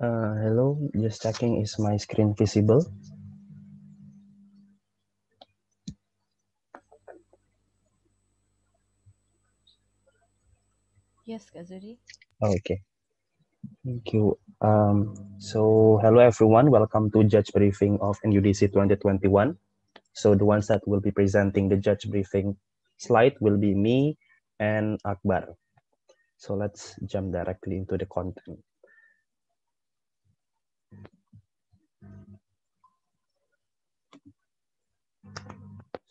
Uh, hello, just checking is my screen visible? Yes, Kazuri. Okay. Thank you. Um, so hello everyone, welcome to judge briefing of NUDC 2021. So the ones that will be presenting the judge briefing slide will be me and Akbar. So let's jump directly into the content.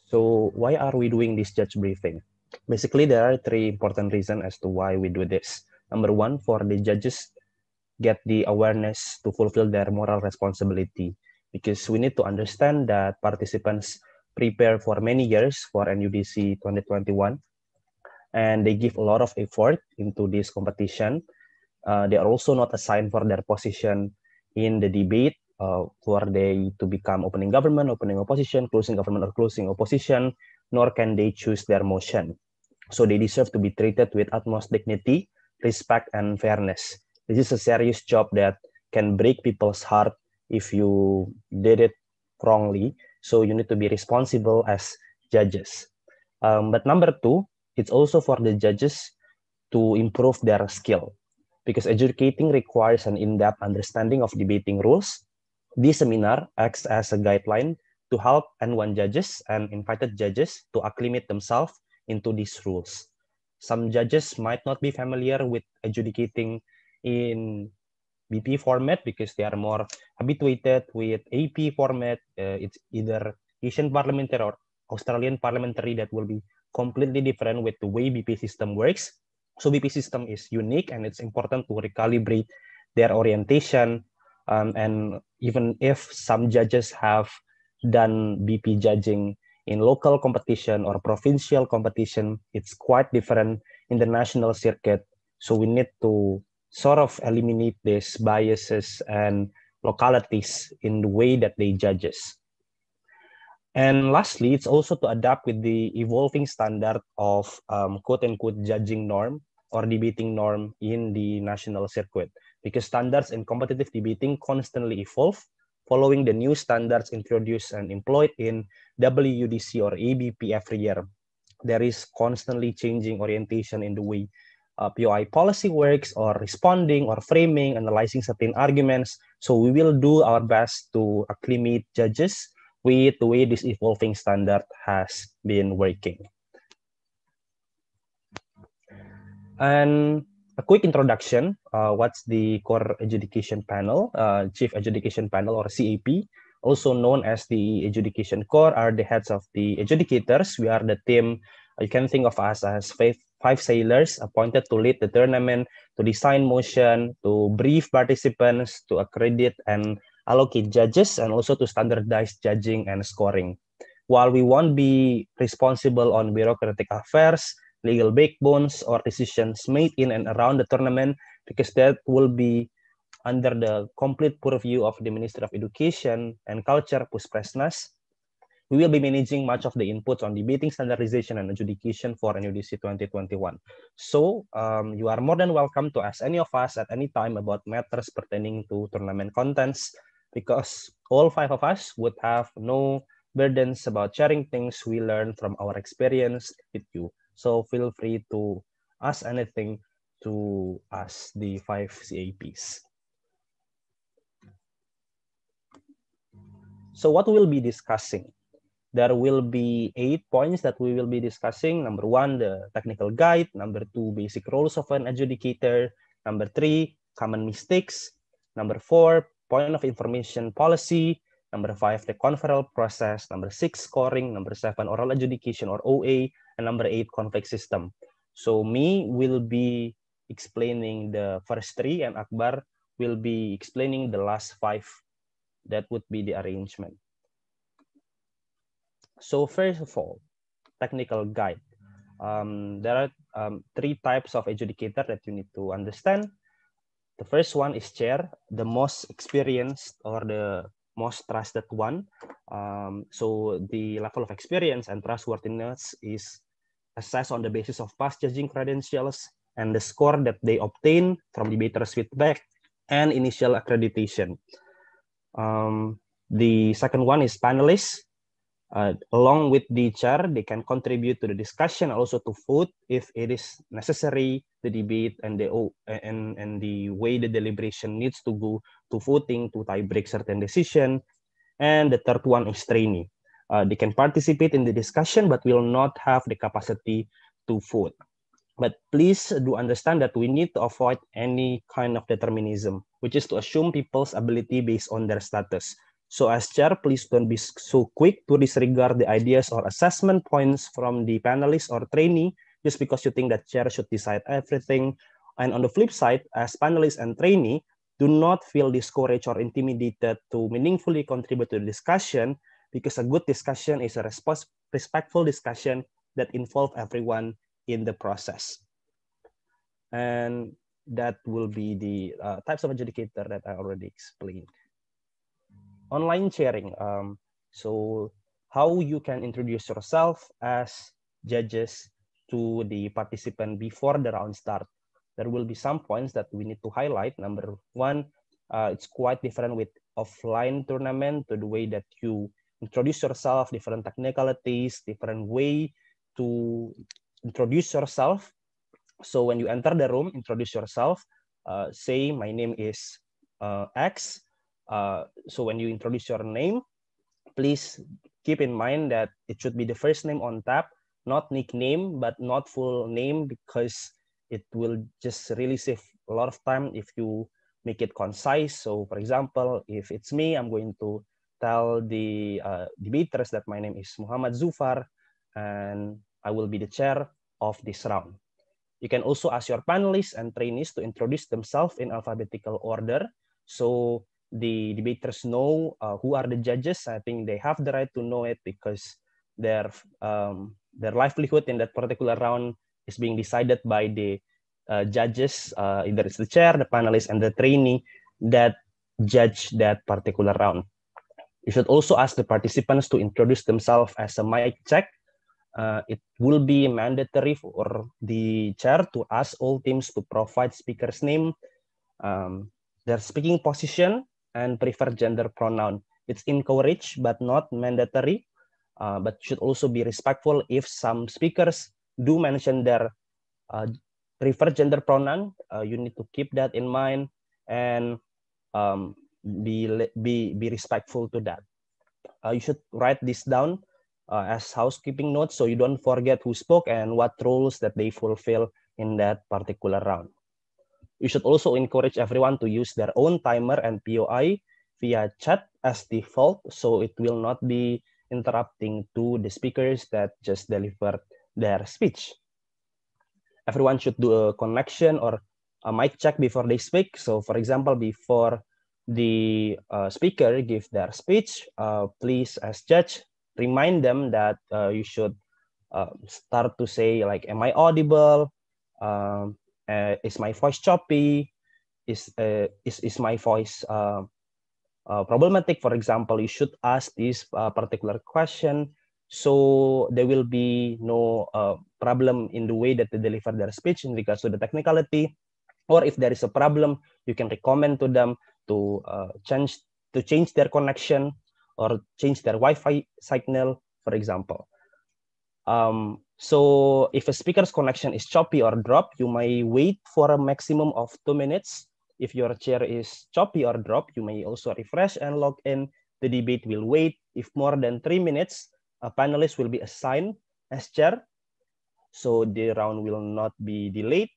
So why are we doing this judge briefing? Basically, there are three important reasons as to why we do this. Number one, for the judges get the awareness to fulfill their moral responsibility because we need to understand that participants prepare for many years for NUDC 2021 and they give a lot of effort into this competition. Uh, they are also not assigned for their position in the debate uh, who are they to become opening government, opening opposition, closing government, or closing opposition, nor can they choose their motion. So they deserve to be treated with utmost dignity, respect, and fairness. This is a serious job that can break people's heart if you did it wrongly. So you need to be responsible as judges. Um, but number two, it's also for the judges to improve their skill because educating requires an in-depth understanding of debating rules this seminar acts as a guideline to help N1 judges and invited judges to acclimate themselves into these rules. Some judges might not be familiar with adjudicating in BP format because they are more habituated with AP format. Uh, it's either Asian parliamentary or Australian parliamentary that will be completely different with the way BP system works. So BP system is unique and it's important to recalibrate their orientation, um, and even if some judges have done BP judging in local competition or provincial competition, it's quite different in the national circuit. So we need to sort of eliminate these biases and localities in the way that they judges. And lastly, it's also to adapt with the evolving standard of um, quote unquote judging norm or debating norm in the national circuit because standards in competitive debating constantly evolve following the new standards introduced and employed in WUDC or ABP every year. There is constantly changing orientation in the way uh, POI policy works or responding or framing, analyzing certain arguments. So we will do our best to acclimate judges with the way this evolving standard has been working. And a quick introduction. Uh, what's the Core Adjudication Panel, uh, Chief Adjudication Panel or CAP, also known as the Adjudication Core, are the heads of the adjudicators. We are the team, uh, you can think of us as five, five sailors appointed to lead the tournament, to design motion, to brief participants, to accredit and allocate judges, and also to standardize judging and scoring. While we won't be responsible on bureaucratic affairs, legal backbones or decisions made in and around the tournament because that will be under the complete purview of the Ministry of Education and Culture, Puspresnas. We will be managing much of the inputs on debating standardization and adjudication for NUDC 2021. So um, you are more than welcome to ask any of us at any time about matters pertaining to tournament contents because all five of us would have no burdens about sharing things we learn from our experience with you. So feel free to ask anything to us, the five CAPs. So what we'll be discussing? There will be eight points that we will be discussing. Number one, the technical guide. Number two, basic roles of an adjudicator. Number three, common mistakes. Number four, point of information policy. Number five, the conferral process. Number six, scoring. Number seven, oral adjudication or OA. And number eight, conflict system. So me will be explaining the first three and Akbar will be explaining the last five. That would be the arrangement. So first of all, technical guide. Um, there are um, three types of adjudicator that you need to understand. The first one is chair, the most experienced or the most trusted one. Um, so the level of experience and trustworthiness is assessed on the basis of past judging credentials and the score that they obtain from debaters' feedback and initial accreditation. Um, the second one is panelists. Uh, along with the chair, they can contribute to the discussion, also to vote if it is necessary, the debate and the and and the way the deliberation needs to go to voting to tie break certain decision. And the third one is trainee. Uh, they can participate in the discussion, but will not have the capacity to vote. But please do understand that we need to avoid any kind of determinism, which is to assume people's ability based on their status. So as chair, please don't be so quick to disregard the ideas or assessment points from the panelists or trainee just because you think that chair should decide everything. And on the flip side, as panelists and trainee, do not feel discouraged or intimidated to meaningfully contribute to the discussion because a good discussion is a respectful discussion that involves everyone in the process. And that will be the uh, types of adjudicator that I already explained online sharing. Um, so how you can introduce yourself as judges to the participant before the round start. There will be some points that we need to highlight. Number one, uh, it's quite different with offline tournament to the way that you introduce yourself, different technicalities, different way to introduce yourself. So when you enter the room, introduce yourself. Uh, say my name is uh, X. Uh, so when you introduce your name, please keep in mind that it should be the first name on tap, not nickname, but not full name because it will just really save a lot of time if you make it concise. So for example, if it's me, I'm going to tell the uh, debaters that my name is Muhammad Zufar and I will be the chair of this round. You can also ask your panelists and trainees to introduce themselves in alphabetical order. So the debaters know uh, who are the judges. I think they have the right to know it because their um, their livelihood in that particular round is being decided by the uh, judges, uh, either it's the chair, the panelists, and the trainee that judge that particular round. You should also ask the participants to introduce themselves as a mic check. Uh, it will be mandatory for the chair to ask all teams to provide speaker's name, um, their speaking position, and prefer gender pronoun. It's encouraged but not mandatory, uh, but should also be respectful if some speakers do mention their uh, preferred gender pronoun. Uh, you need to keep that in mind and um, be, be, be respectful to that. Uh, you should write this down uh, as housekeeping notes so you don't forget who spoke and what roles that they fulfill in that particular round. You should also encourage everyone to use their own timer and POI via chat as default, so it will not be interrupting to the speakers that just delivered their speech. Everyone should do a connection or a mic check before they speak. So for example, before the uh, speaker give their speech, uh, please as judge, remind them that uh, you should uh, start to say like, am I audible? Um, uh, is my voice choppy is uh, is is my voice uh, uh, problematic for example you should ask this uh, particular question so there will be no uh, problem in the way that they deliver their speech in regards to the technicality or if there is a problem you can recommend to them to uh, change to change their connection or change their wi-fi signal for example um, so if a speaker's connection is choppy or drop, you may wait for a maximum of two minutes. If your chair is choppy or drop, you may also refresh and log in. The debate will wait. If more than three minutes, a panelist will be assigned as chair. So the round will not be delayed.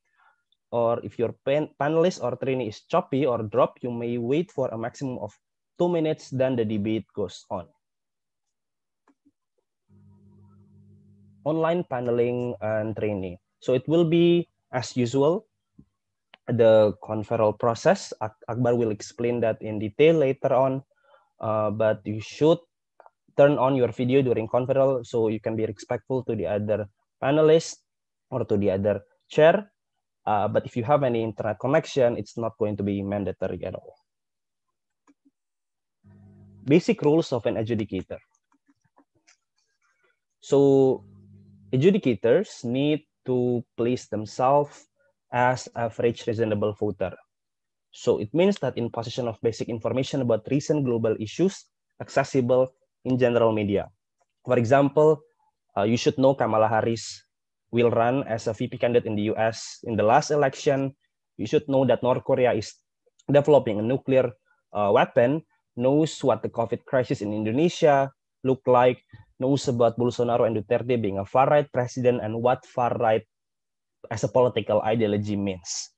Or if your pan panelist or trainee is choppy or drop, you may wait for a maximum of two minutes, then the debate goes on. online paneling and training. So it will be as usual, the conferral process. Akbar will explain that in detail later on, uh, but you should turn on your video during conferral so you can be respectful to the other panelists or to the other chair. Uh, but if you have any internet connection, it's not going to be mandatory at all. Basic rules of an adjudicator. So adjudicators need to place themselves as average reasonable voter. So it means that in possession of basic information about recent global issues accessible in general media. For example, uh, you should know Kamala Harris will run as a VP candidate in the US in the last election. You should know that North Korea is developing a nuclear uh, weapon, knows what the COVID crisis in Indonesia, look like knows about Bolsonaro and Duterte being a far right president and what far right as a political ideology means.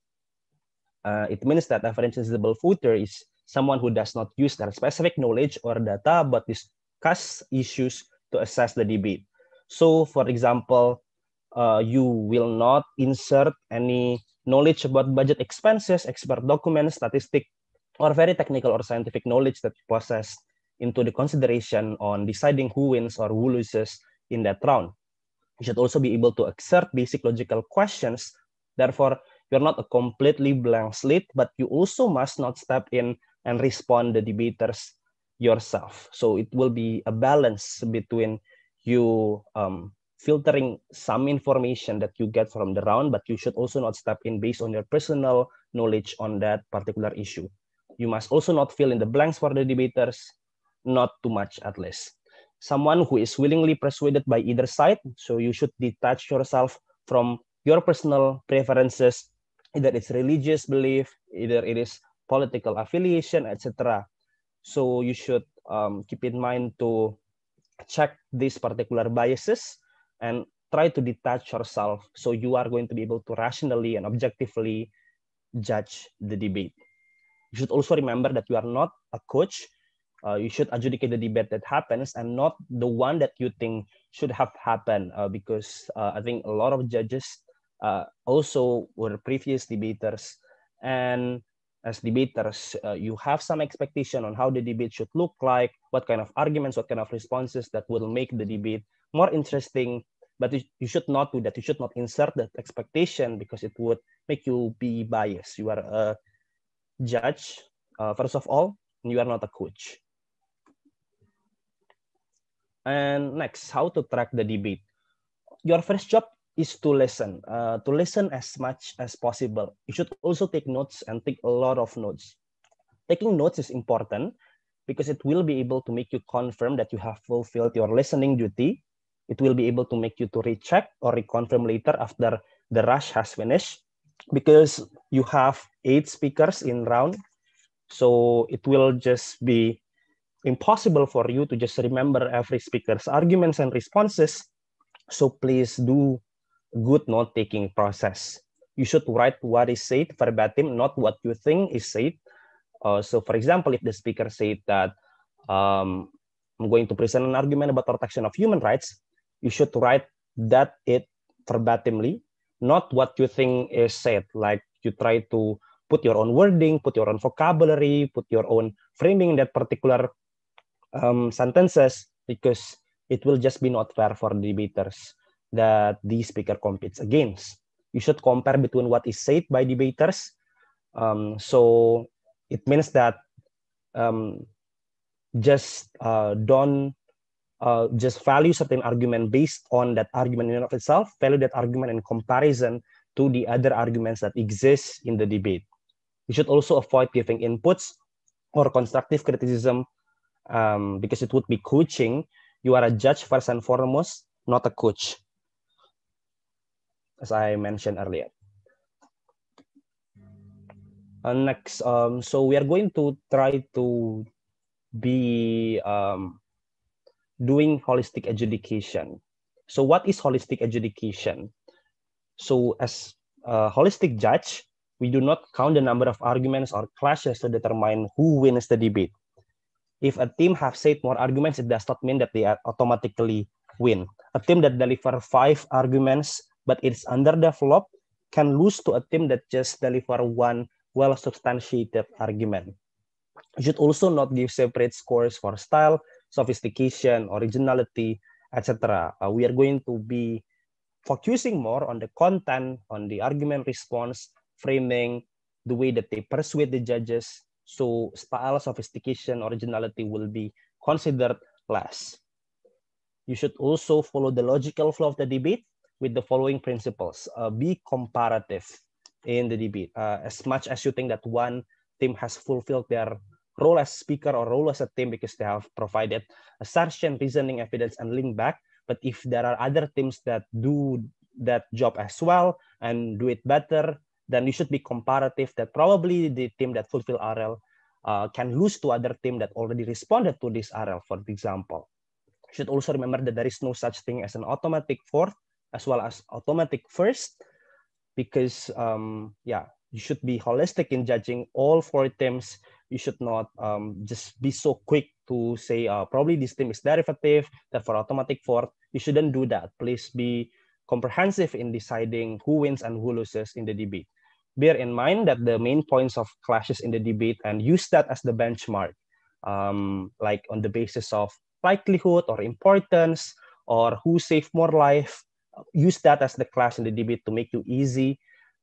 Uh, it means that a sensible voter is someone who does not use their specific knowledge or data but discuss issues to assess the debate. So, for example, uh, you will not insert any knowledge about budget expenses, expert documents, statistic, or very technical or scientific knowledge that you possess into the consideration on deciding who wins or who loses in that round. You should also be able to exert basic logical questions. Therefore, you're not a completely blank slate, but you also must not step in and respond the debaters yourself. So it will be a balance between you um, filtering some information that you get from the round, but you should also not step in based on your personal knowledge on that particular issue. You must also not fill in the blanks for the debaters not too much at least. Someone who is willingly persuaded by either side, so you should detach yourself from your personal preferences, either it's religious belief, either it is political affiliation, etc. So you should um, keep in mind to check these particular biases and try to detach yourself so you are going to be able to rationally and objectively judge the debate. You should also remember that you are not a coach, uh, you should adjudicate the debate that happens and not the one that you think should have happened uh, because uh, I think a lot of judges uh, also were previous debaters and as debaters uh, you have some expectation on how the debate should look like what kind of arguments what kind of responses that will make the debate more interesting but you should not do that you should not insert that expectation because it would make you be biased you are a judge uh, first of all you are not a coach and next, how to track the debate. Your first job is to listen, uh, to listen as much as possible. You should also take notes and take a lot of notes. Taking notes is important because it will be able to make you confirm that you have fulfilled your listening duty. It will be able to make you to recheck or reconfirm later after the rush has finished because you have eight speakers in round. So it will just be impossible for you to just remember every speaker's arguments and responses. So please do good note-taking process. You should write what is said verbatim, not what you think is said. Uh, so for example, if the speaker said that um, I'm going to present an argument about protection of human rights, you should write that it verbatimly, not what you think is said. Like you try to put your own wording, put your own vocabulary, put your own framing in that particular um, sentences because it will just be not fair for the debaters that the speaker competes against. You should compare between what is said by debaters. Um, so it means that um, just uh, don't uh, just value certain argument based on that argument in and of itself, value that argument in comparison to the other arguments that exist in the debate. You should also avoid giving inputs or constructive criticism um, because it would be coaching. You are a judge first and foremost, not a coach, as I mentioned earlier. Uh, next, um, so we are going to try to be um, doing holistic adjudication. So, what is holistic adjudication? So, as a holistic judge, we do not count the number of arguments or clashes to determine who wins the debate if a team have said more arguments, it does not mean that they automatically win. A team that deliver five arguments but it's underdeveloped can lose to a team that just deliver one well-substantiated argument. You should also not give separate scores for style, sophistication, originality, etc. Uh, we are going to be focusing more on the content, on the argument response, framing, the way that they persuade the judges, so style, sophistication, originality will be considered less. You should also follow the logical flow of the debate with the following principles. Uh, be comparative in the debate. Uh, as much as you think that one team has fulfilled their role as speaker or role as a team because they have provided assertion, reasoning evidence and link back. But if there are other teams that do that job as well and do it better, then you should be comparative that probably the team that fulfill RL uh, can lose to other team that already responded to this RL, for example. You should also remember that there is no such thing as an automatic fourth as well as automatic first, because um, yeah, you should be holistic in judging all four teams. You should not um, just be so quick to say uh, probably this team is derivative, therefore automatic fourth. You shouldn't do that. Please be comprehensive in deciding who wins and who loses in the debate. Bear in mind that the main points of clashes in the debate and use that as the benchmark, um, like on the basis of likelihood or importance or who saved more life. Use that as the clash in the debate to make you easy,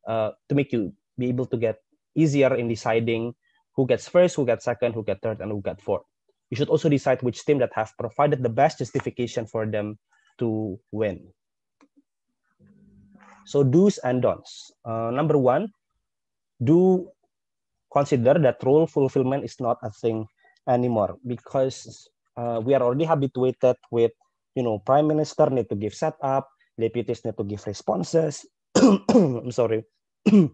uh, to make you be able to get easier in deciding who gets first, who gets second, who gets third, and who gets fourth. You should also decide which team that have provided the best justification for them to win. So do's and don'ts. Uh, number one, do consider that role fulfillment is not a thing anymore because uh, we are already habituated with, you know, prime minister need to give setup, deputies need to give responses. I'm sorry.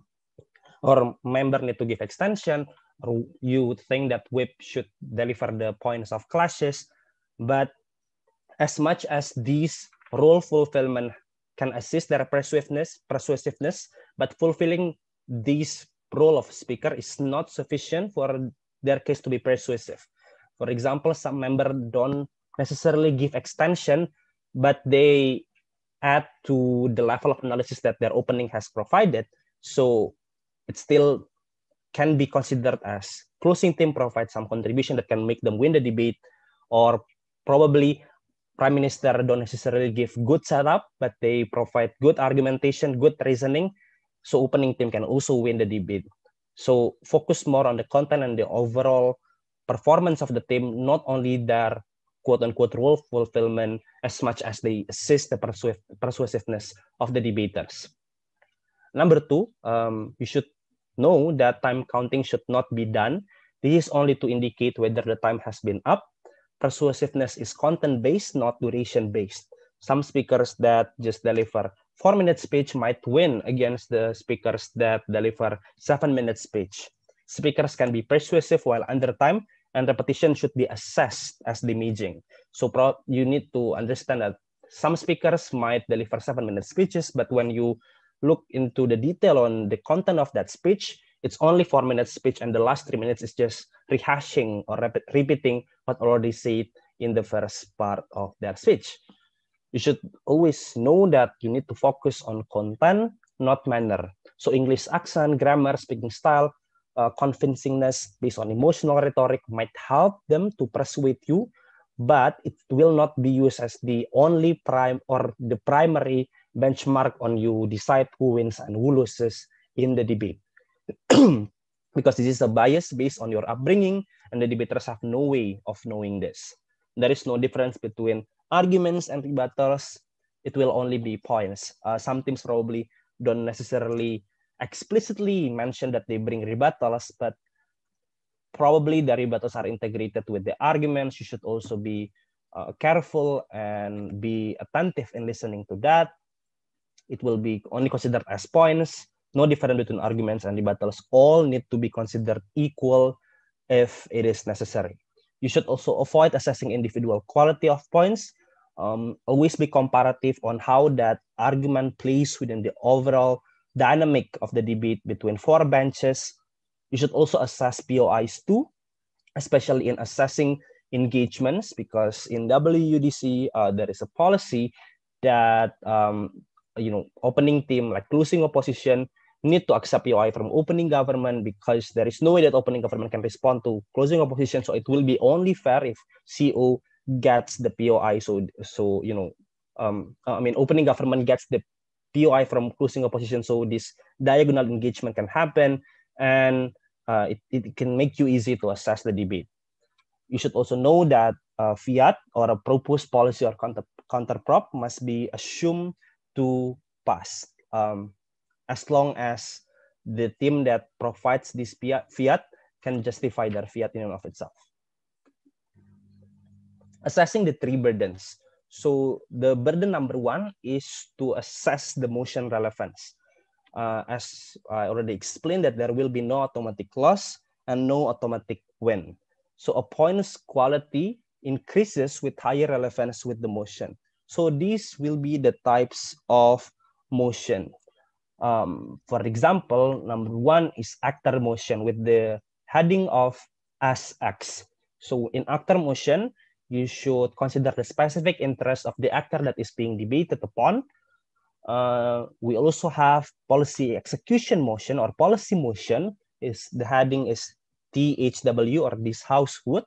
or member need to give extension, or you think that whip should deliver the points of clashes. But as much as these role fulfillment can assist their persuasiveness, persuasiveness, but fulfilling this role of speaker is not sufficient for their case to be persuasive. For example, some member don't necessarily give extension, but they add to the level of analysis that their opening has provided. So it still can be considered as closing team provides some contribution that can make them win the debate or probably prime minister don't necessarily give good setup, but they provide good argumentation, good reasoning, so opening team can also win the debate. So focus more on the content and the overall performance of the team, not only their quote unquote role fulfillment as much as they assist the persu persuasiveness of the debaters. Number two, um, you should know that time counting should not be done. This is only to indicate whether the time has been up persuasiveness is content-based, not duration-based. Some speakers that just deliver four-minute speech might win against the speakers that deliver seven-minute speech. Speakers can be persuasive while under time, and repetition should be assessed as damaging. So you need to understand that some speakers might deliver seven-minute speeches, but when you look into the detail on the content of that speech, it's only four minutes speech, and the last three minutes is just rehashing or repeating what already said in the first part of their speech. You should always know that you need to focus on content, not manner. So English accent, grammar, speaking style, uh, convincingness based on emotional rhetoric might help them to persuade you, but it will not be used as the only prime or the primary benchmark on you decide who wins and who loses in the debate. because this is a bias based on your upbringing and the debaters have no way of knowing this. There is no difference between arguments and debaters. It will only be points. Uh, some teams probably don't necessarily explicitly mention that they bring rebuttals, but probably the rebuttals are integrated with the arguments. You should also be uh, careful and be attentive in listening to that. It will be only considered as points no difference between arguments and rebuttals. All need to be considered equal if it is necessary. You should also avoid assessing individual quality of points. Um, always be comparative on how that argument plays within the overall dynamic of the debate between four benches. You should also assess POIs too, especially in assessing engagements, because in WUDC, uh, there is a policy that, um, you know, opening team, like closing opposition, need to accept POI from opening government because there is no way that opening government can respond to closing opposition. So it will be only fair if CO gets the POI. So so you know, um, I mean, opening government gets the POI from closing opposition. So this diagonal engagement can happen, and uh, it, it can make you easy to assess the debate. You should also know that fiat or a proposed policy or counter counterprop must be assumed to pass. Um, as long as the team that provides this fiat can justify their fiat in and of itself. Assessing the three burdens. So the burden number one is to assess the motion relevance. Uh, as I already explained that there will be no automatic loss and no automatic win. So a point's quality increases with higher relevance with the motion. So these will be the types of motion. Um, for example, number one is actor motion with the heading of as X. So in actor motion, you should consider the specific interest of the actor that is being debated upon. Uh, we also have policy execution motion or policy motion is the heading is THW or this house would.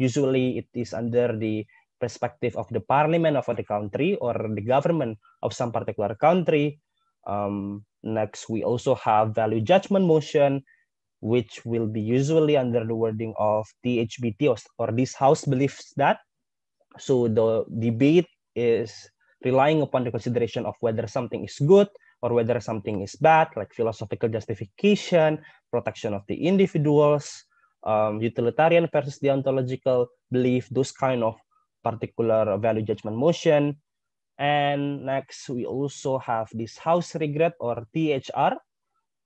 Usually it is under the perspective of the parliament of the country or the government of some particular country um, next, we also have value judgment motion, which will be usually under the wording of THBT or, or this house believes that. So the debate is relying upon the consideration of whether something is good or whether something is bad, like philosophical justification, protection of the individuals, um, utilitarian versus deontological belief, those kind of particular value judgment motion. And next, we also have this house regret or THR,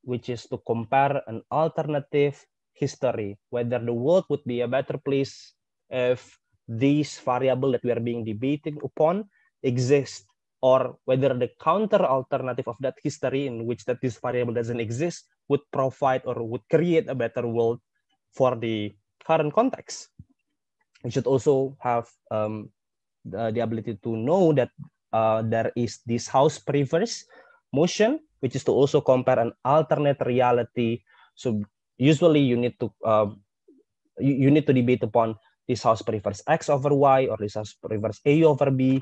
which is to compare an alternative history, whether the world would be a better place if these variable that we are being debating upon exist, or whether the counter alternative of that history in which that this variable doesn't exist would provide or would create a better world for the current context. We should also have um, the, the, ability to know that uh, there is this house preverse motion, which is to also compare an alternate reality. So usually you need to um, you, you need to debate upon this house prefers x over y or this house prefers a over b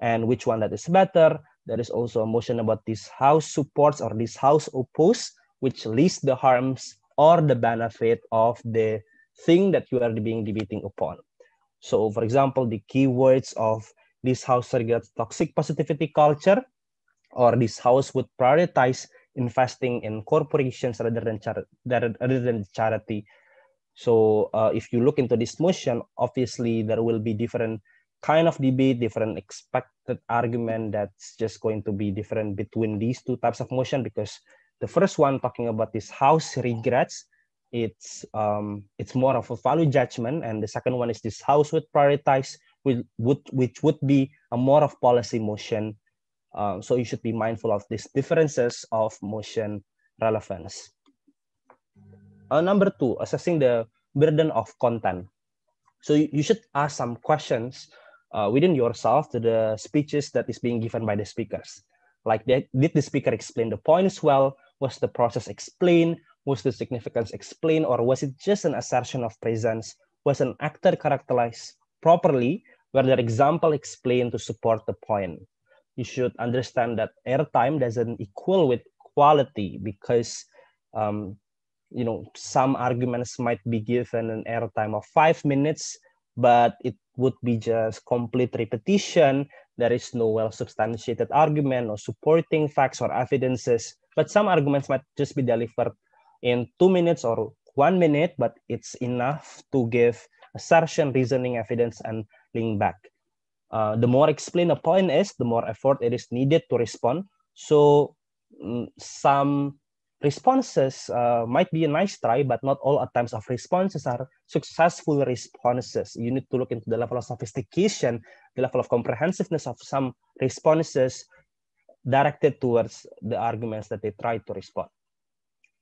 and which one that is better there is also a motion about this house supports or this house oppose which lists the harms or the benefit of the thing that you are being debating upon so for example the keywords of this house regrets toxic positivity culture, or this house would prioritize investing in corporations rather than, char- rather than charity. So uh, if you look into this motion, obviously there will be different kind of debate, different expected argument that's just going to be different between these two types of motion because the first one talking about this house regrets, it's um, it's more of a value judgment, and the second one is this house would prioritize which would which would be a more of policy motion. Uh, so you should be mindful of these differences of motion relevance. Uh, number two, assessing the burden of content. So you, you should ask some questions uh, within yourself to the speeches that is being given by the speakers. Like, they, did the speaker explain the points well? Was the process explained? Was the significance explained? Or was it just an assertion of presence? Was an actor characterized properly where their example explained to support the point. You should understand that airtime doesn't equal with quality because um, you know some arguments might be given an airtime of five minutes, but it would be just complete repetition. There is no well substantiated argument or supporting facts or evidences. But some arguments might just be delivered in two minutes or one minute, but it's enough to give assertion, reasoning, evidence, and link back. Uh, the more explained a point is, the more effort it is needed to respond. So um, some responses uh, might be a nice try, but not all attempts of responses are successful responses. You need to look into the level of sophistication, the level of comprehensiveness of some responses directed towards the arguments that they try to respond.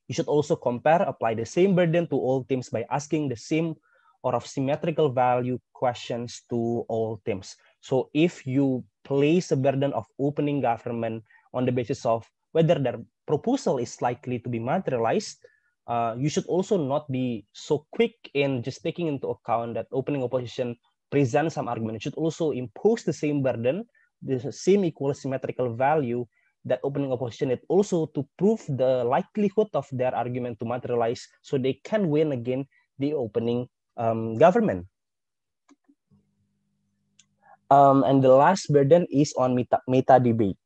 You should also compare, apply the same burden to all teams by asking the same or of symmetrical value questions to all teams. So if you place a burden of opening government on the basis of whether their proposal is likely to be materialized, uh, you should also not be so quick in just taking into account that opening opposition presents some argument. It should also impose the same burden, the same equal symmetrical value that opening opposition It also to prove the likelihood of their argument to materialize so they can win again the opening um, government. Um, and the last burden is on meta, meta debate.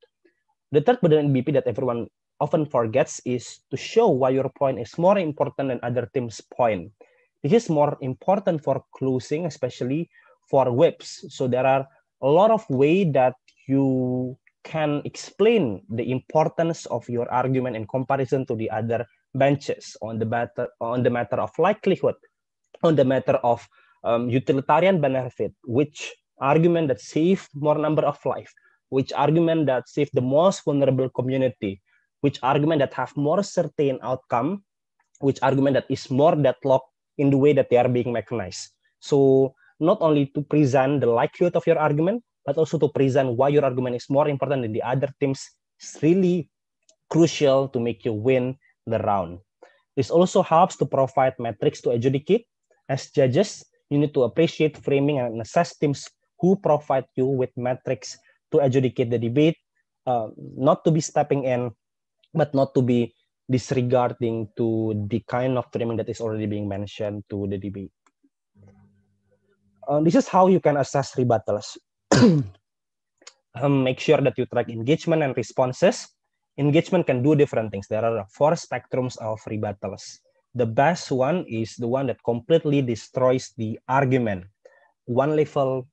The third burden in BP that everyone often forgets is to show why your point is more important than other team's point. This is more important for closing, especially for webs. So there are a lot of way that you can explain the importance of your argument in comparison to the other benches on the matter on the matter of likelihood on the matter of um, utilitarian benefit, which argument that saves more number of life, which argument that saves the most vulnerable community, which argument that have more certain outcome, which argument that is more deadlocked in the way that they are being mechanized. So not only to present the likelihood of your argument, but also to present why your argument is more important than the other teams is really crucial to make you win the round. This also helps to provide metrics to adjudicate As judges, you need to appreciate framing and assess teams who provide you with metrics to adjudicate the debate, uh, not to be stepping in, but not to be disregarding to the kind of framing that is already being mentioned to the debate. Uh, this is how you can assess rebuttals. um, make sure that you track engagement and responses. Engagement can do different things. There are four spectrums of rebuttals. The best one is the one that completely destroys the argument. One level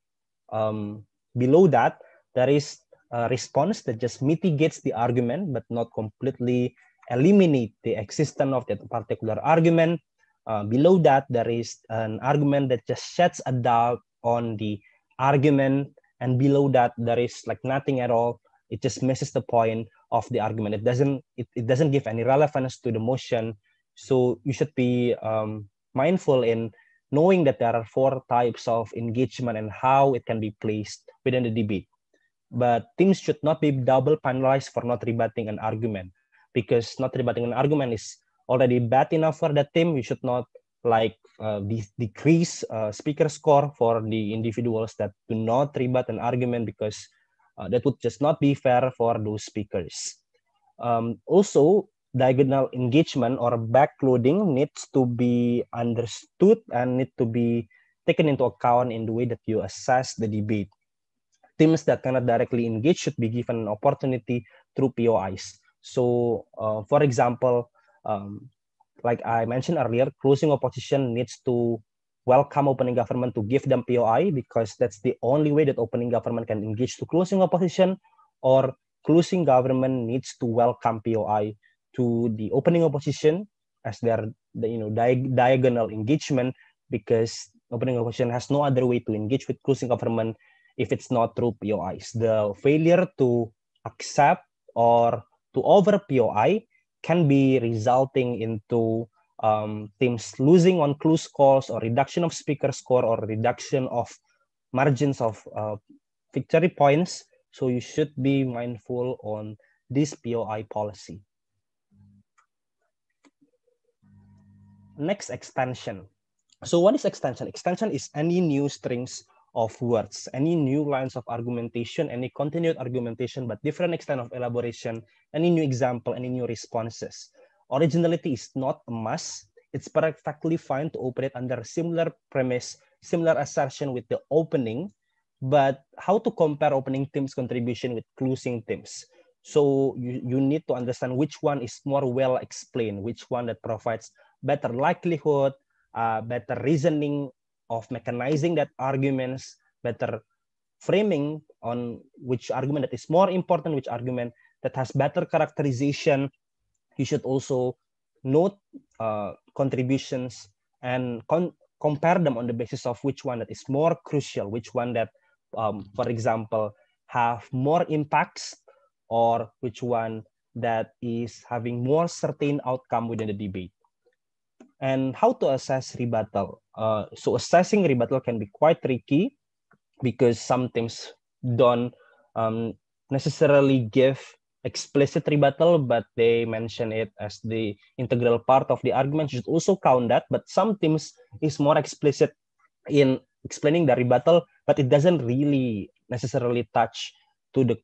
um, below that, there is a response that just mitigates the argument but not completely eliminate the existence of that particular argument. Uh, below that, there is an argument that just sheds a doubt on the argument. And below that, there is like nothing at all. It just misses the point of the argument. It doesn't, it, it doesn't give any relevance to the motion. So you should be um, mindful in knowing that there are four types of engagement and how it can be placed within the debate. But teams should not be double penalized for not rebutting an argument because not rebutting an argument is already bad enough for the team. You should not like uh, de decrease uh, speaker score for the individuals that do not rebut an argument because uh, that would just not be fair for those speakers. Um, also, diagonal engagement or backloading needs to be understood and need to be taken into account in the way that you assess the debate. Teams that cannot directly engage should be given an opportunity through POIs. So, uh, for example, um, like I mentioned earlier, closing opposition needs to welcome opening government to give them POI because that's the only way that opening government can engage to closing opposition or closing government needs to welcome POI to the opening opposition as their you know di- diagonal engagement because opening opposition has no other way to engage with closing government if it's not through POIs. The failure to accept or to over POI can be resulting into um, teams losing on clue scores or reduction of speaker score or reduction of margins of uh, victory points. So you should be mindful on this POI policy. Next, extension. So what is extension? Extension is any new strings of words, any new lines of argumentation, any continued argumentation, but different extent of elaboration, any new example, any new responses. Originality is not a must. It's perfectly fine to operate under similar premise, similar assertion with the opening, but how to compare opening team's contribution with closing teams? So you, you need to understand which one is more well explained, which one that provides better likelihood, uh, better reasoning of mechanizing that arguments, better framing on which argument that is more important, which argument that has better characterization. You should also note uh, contributions and con compare them on the basis of which one that is more crucial, which one that, um, for example, have more impacts or which one that is having more certain outcome within the debate and how to assess rebuttal. Uh, so assessing rebuttal can be quite tricky because some teams don't um, necessarily give explicit rebuttal, but they mention it as the integral part of the argument. You should also count that, but some teams is more explicit in explaining the rebuttal, but it doesn't really necessarily touch to the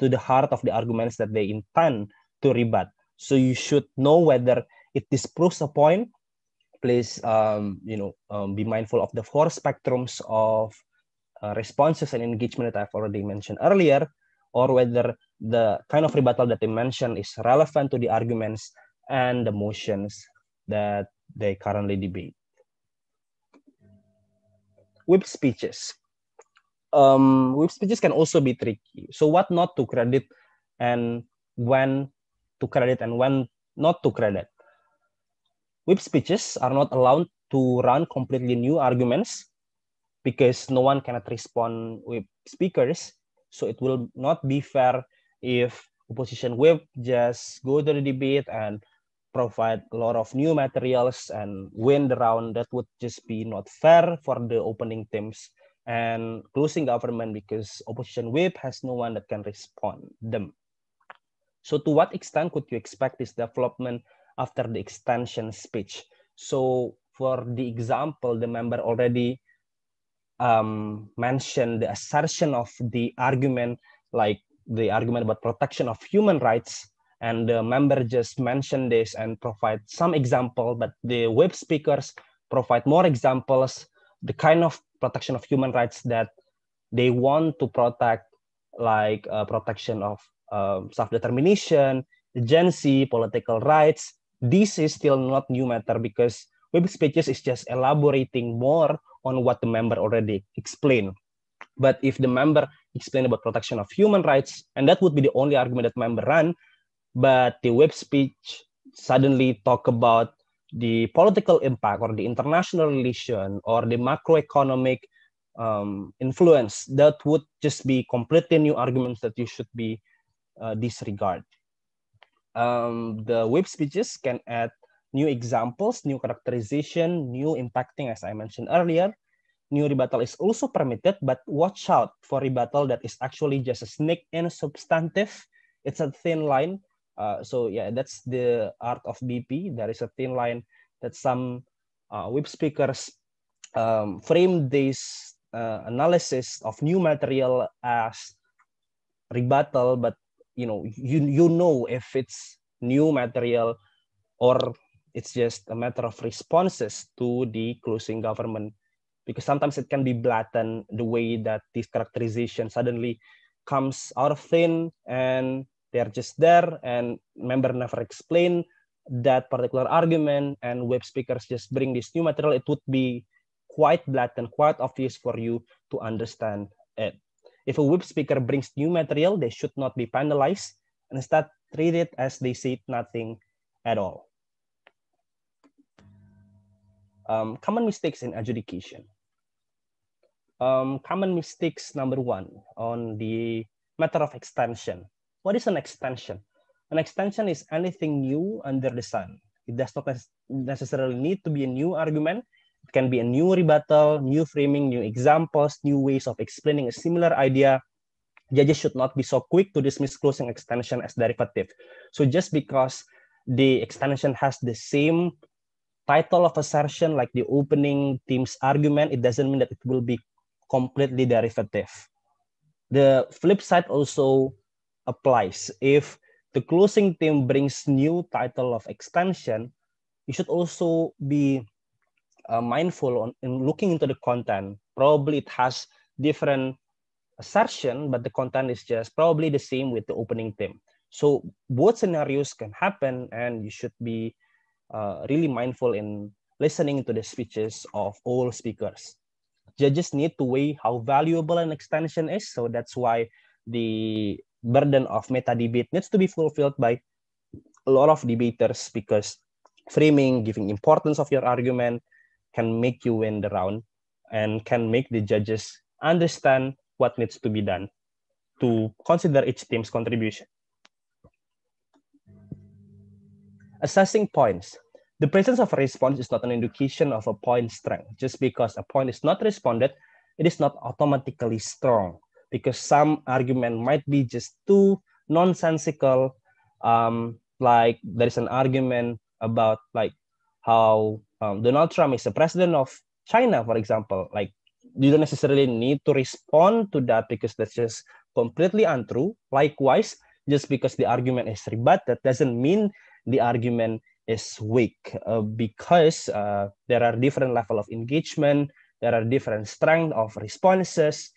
to the heart of the arguments that they intend to rebut. So you should know whether it disproves a point please um, you know um, be mindful of the four spectrums of uh, responses and engagement that I've already mentioned earlier, or whether the kind of rebuttal that they mention is relevant to the arguments and the motions that they currently debate. Whip speeches. Um, whip speeches can also be tricky. So what not to credit and when to credit and when not to credit. Web speeches are not allowed to run completely new arguments because no one cannot respond with speakers. So it will not be fair if opposition web just go to the debate and provide a lot of new materials and win the round. That would just be not fair for the opening teams and closing government because opposition web has no one that can respond them. So to what extent could you expect this development after the extension speech. So for the example, the member already um, mentioned the assertion of the argument, like the argument about protection of human rights, and the member just mentioned this and provide some example, but the web speakers provide more examples, the kind of protection of human rights that they want to protect, like uh, protection of uh, self-determination, agency, political rights, this is still not new matter because web speeches is just elaborating more on what the member already explained. But if the member explained about protection of human rights, and that would be the only argument that member ran, but the web speech suddenly talk about the political impact or the international relation or the macroeconomic um, influence, that would just be completely new arguments that you should be uh, disregard um, the web speeches can add new examples, new characterization, new impacting, as I mentioned earlier. New rebuttal is also permitted, but watch out for rebuttal that is actually just a sneak in substantive. It's a thin line. Uh, so yeah, that's the art of BP. There is a thin line that some uh, web speakers um, frame this uh, analysis of new material as rebuttal, but you know you you know if it's new material or it's just a matter of responses to the closing government because sometimes it can be blatant the way that this characterization suddenly comes out of thin and they're just there and member never explain that particular argument and web speakers just bring this new material it would be quite blatant quite obvious for you to understand it if a whip speaker brings new material, they should not be penalized. Instead, treat it as they said nothing at all. Um, common mistakes in adjudication. Um, common mistakes number one on the matter of extension. What is an extension? An extension is anything new under the sun. It does not necessarily need to be a new argument can be a new rebuttal, new framing, new examples, new ways of explaining a similar idea. Judges should not be so quick to dismiss closing extension as derivative. So just because the extension has the same title of assertion like the opening team's argument, it doesn't mean that it will be completely derivative. The flip side also applies. If the closing team brings new title of extension, you should also be uh, mindful on, in looking into the content. Probably it has different assertion, but the content is just probably the same with the opening theme. So both scenarios can happen, and you should be uh, really mindful in listening to the speeches of all speakers. Judges need to weigh how valuable an extension is, so that's why the burden of meta debate needs to be fulfilled by a lot of debaters because framing, giving importance of your argument, can make you win the round and can make the judges understand what needs to be done to consider each team's contribution. Assessing points. The presence of a response is not an indication of a point strength. Just because a point is not responded, it is not automatically strong because some argument might be just too nonsensical. Um, like there is an argument about like how um, Donald Trump is the president of China, for example, like you don't necessarily need to respond to that because that's just completely untrue. Likewise, just because the argument is rebutted doesn't mean the argument is weak uh, because uh, there are different level of engagement, there are different strength of responses,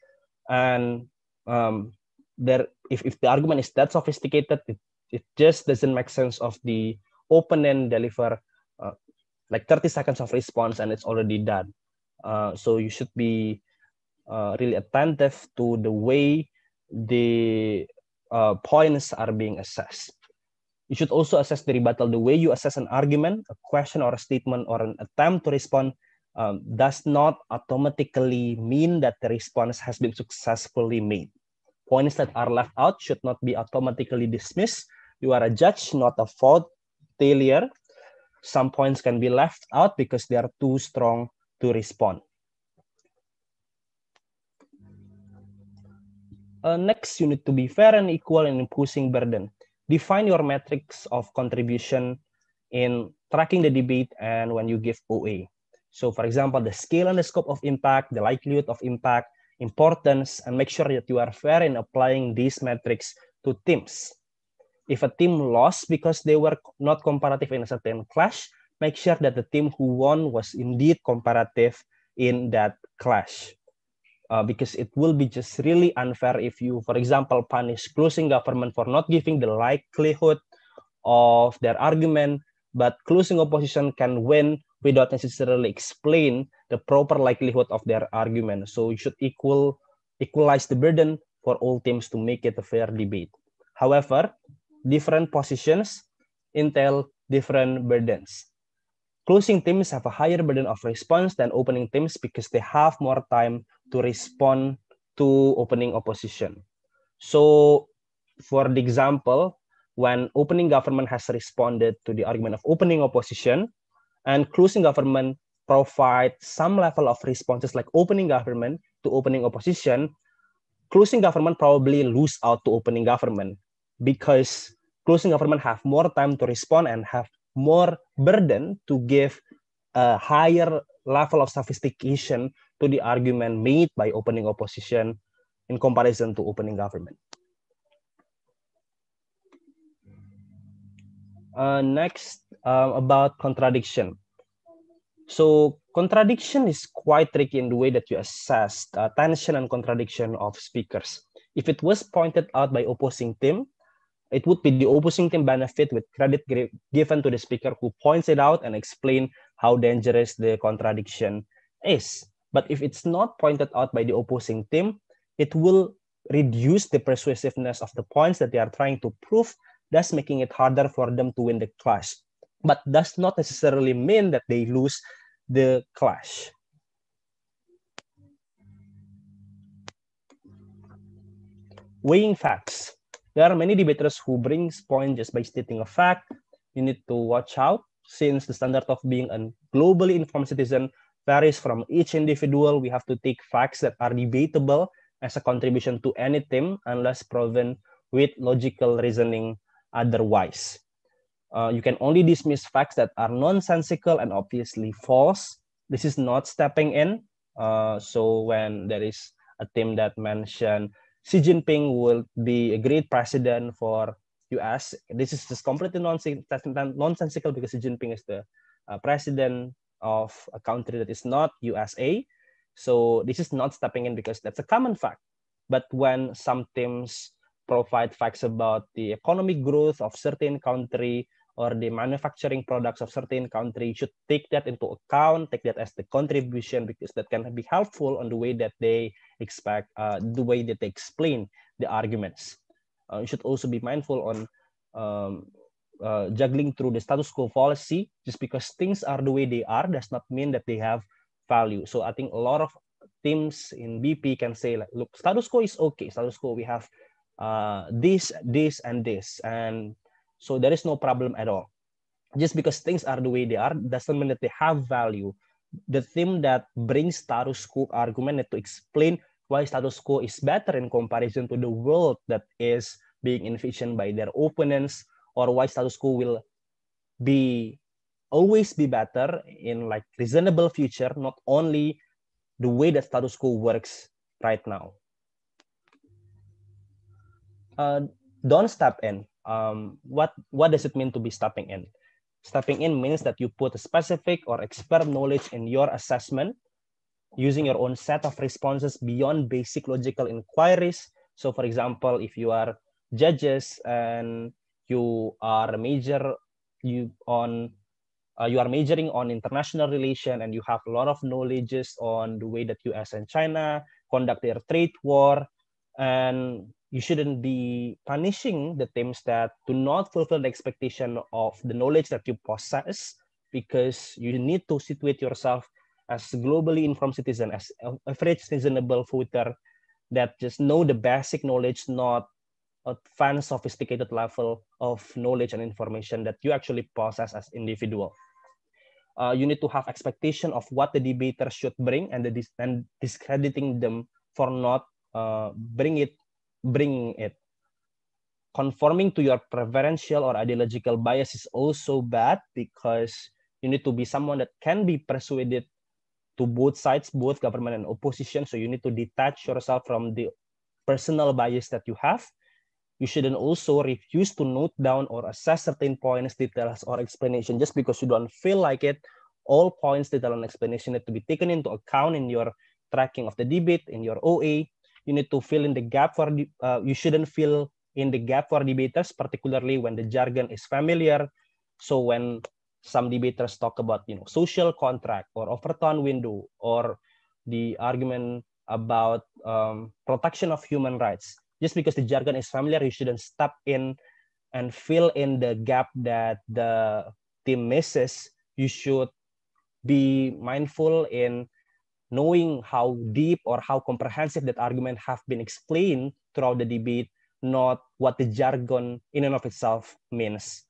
and um, there if, if the argument is that sophisticated, it, it just doesn't make sense of the opponent deliver uh, like 30 seconds of response and it's already done. Uh, so you should be uh, really attentive to the way the uh, points are being assessed. You should also assess the rebuttal. The way you assess an argument, a question, or a statement, or an attempt to respond um, does not automatically mean that the response has been successfully made. Points that are left out should not be automatically dismissed. You are a judge, not a fault failure some points can be left out because they are too strong to respond. Uh, next, you need to be fair and equal in imposing burden. Define your metrics of contribution in tracking the debate and when you give OA. So for example, the scale and the scope of impact, the likelihood of impact, importance, and make sure that you are fair in applying these metrics to teams. If a team lost because they were not comparative in a certain clash, make sure that the team who won was indeed comparative in that clash. Uh, because it will be just really unfair if you, for example, punish closing government for not giving the likelihood of their argument, but closing opposition can win without necessarily explain the proper likelihood of their argument. So you should equal equalize the burden for all teams to make it a fair debate. However, different positions entail different burdens. Closing teams have a higher burden of response than opening teams because they have more time to respond to opening opposition. So, for the example, when opening government has responded to the argument of opening opposition, and closing government provide some level of responses like opening government to opening opposition, closing government probably lose out to opening government because closing government have more time to respond and have more burden to give a higher level of sophistication to the argument made by opening opposition in comparison to opening government. Uh, next, uh, about contradiction. So contradiction is quite tricky in the way that you assess uh, tension and contradiction of speakers. If it was pointed out by opposing team, it would be the opposing team benefit with credit given to the speaker who points it out and explain how dangerous the contradiction is. But if it's not pointed out by the opposing team, it will reduce the persuasiveness of the points that they are trying to prove, thus making it harder for them to win the clash. But does not necessarily mean that they lose the clash. Weighing facts. There are many debaters who brings point just by stating a fact. You need to watch out since the standard of being a globally informed citizen varies from each individual. We have to take facts that are debatable as a contribution to any team unless proven with logical reasoning otherwise. Uh, you can only dismiss facts that are nonsensical and obviously false. This is not stepping in. Uh, so when there is a team that mentioned Xi Jinping will be a great president for US. This is just completely nonsensical because Xi Jinping is the uh, president of a country that is not USA. So this is not stepping in because that's a common fact. But when some teams provide facts about the economic growth of certain country or the manufacturing products of certain country should take that into account, take that as the contribution because that can be helpful on the way that they expect, uh, the way that they explain the arguments. Uh, you should also be mindful on um, uh, juggling through the status quo policy. Just because things are the way they are does not mean that they have value. So I think a lot of teams in BP can say like, look, status quo is okay. Status quo, we have uh, this, this, and this, and so there is no problem at all. Just because things are the way they are doesn't mean that they have value. The theme that brings status quo argument to explain why status quo is better in comparison to the world that is being envisioned by their opponents, or why status quo will be always be better in like reasonable future, not only the way that status quo works right now. Uh, don't step in um, what what does it mean to be stepping in? Stepping in means that you put a specific or expert knowledge in your assessment using your own set of responses beyond basic logical inquiries. So, for example, if you are judges and you are major you on uh, you are majoring on international relation and you have a lot of knowledges on the way that US and China conduct their trade war and you shouldn't be punishing the teams that do not fulfill the expectation of the knowledge that you possess because you need to situate yourself as globally informed citizen, as average reasonable footer that just know the basic knowledge, not advanced sophisticated level of knowledge and information that you actually possess as individual. Uh, you need to have expectation of what the debater should bring and, the dis and discrediting them for not uh, bring it bringing it. Conforming to your preferential or ideological bias is also bad because you need to be someone that can be persuaded to both sides, both government and opposition. So you need to detach yourself from the personal bias that you have. You shouldn't also refuse to note down or assess certain points, details, or explanation just because you don't feel like it. All points, details, and explanation need to be taken into account in your tracking of the debate, in your OA, you need to fill in the gap for the, uh, you shouldn't fill in the gap for debaters particularly when the jargon is familiar so when some debaters talk about you know social contract or overton window or the argument about um, protection of human rights just because the jargon is familiar you shouldn't step in and fill in the gap that the team misses you should be mindful in knowing how deep or how comprehensive that argument have been explained throughout the debate, not what the jargon in and of itself means.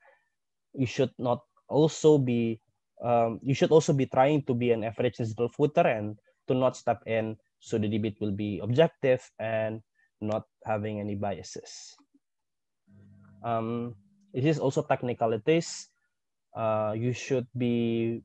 You should not also be um, you should also be trying to be an average sensible footer and to not step in so the debate will be objective and not having any biases. Um, it is also technicalities. Uh, you should be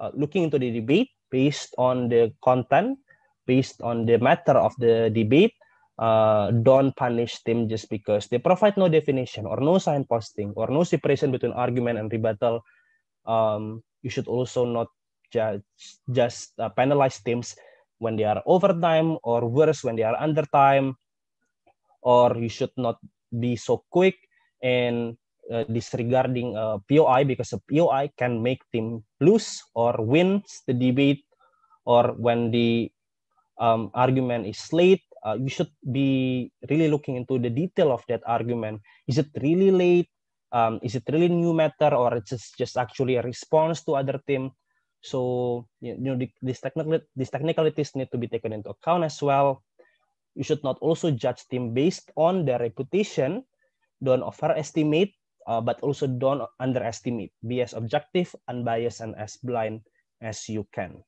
uh, looking into the debate based on the content, based on the matter of the debate. Uh, don't punish them just because they provide no definition or no signposting or no separation between argument and rebuttal. Um, you should also not judge, just uh, penalize teams when they are overtime or worse when they are under time or you should not be so quick and uh, disregarding uh, POI because a POI can make team lose or wins the debate, or when the um, argument is late, uh, you should be really looking into the detail of that argument. Is it really late? Um, is it really new matter, or it's just, just actually a response to other team? So you know these technical these technicalities need to be taken into account as well. You should not also judge team based on their reputation. Don't overestimate uh, but also don't underestimate. Be as objective, unbiased, and as blind as you can.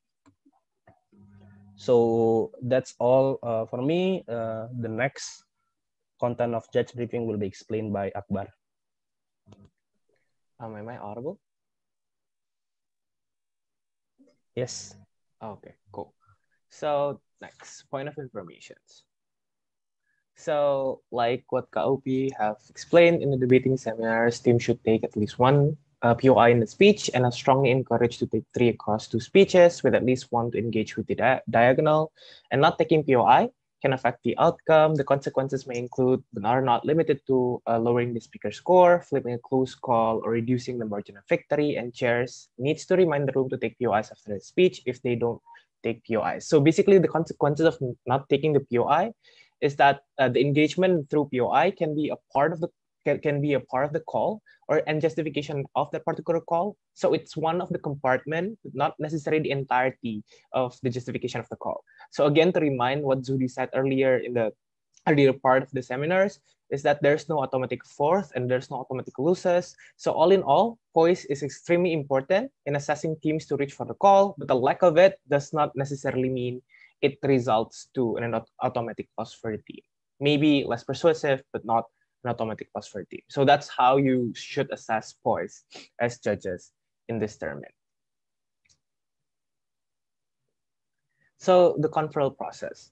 So that's all uh, for me. Uh, the next content of judge briefing will be explained by Akbar. Um, am I audible? Yes. Okay, cool. So next, point of information. So, like what KOP have explained in the debating seminars, teams should take at least one uh, POI in the speech and are strongly encouraged to take three across two speeches with at least one to engage with the di- diagonal. And not taking POI can affect the outcome. The consequences may include, but are not limited to, uh, lowering the speaker score, flipping a close call, or reducing the margin of victory. And chairs needs to remind the room to take POIs after the speech if they don't take POIs. So basically, the consequences of not taking the POI is that uh, the engagement through POI can be a part of the can, can be a part of the call or and justification of that particular call. So it's one of the compartment, not necessarily the entirety of the justification of the call. So again, to remind what Zudi said earlier in the earlier part of the seminars, is that there's no automatic fourth and there's no automatic losses. So all in all, poise is extremely important in assessing teams to reach for the call, but the lack of it does not necessarily mean it results to an automatic pause for the team. Maybe less persuasive, but not an automatic pause for the team. So that's how you should assess poise as judges in this tournament. So the conferral process.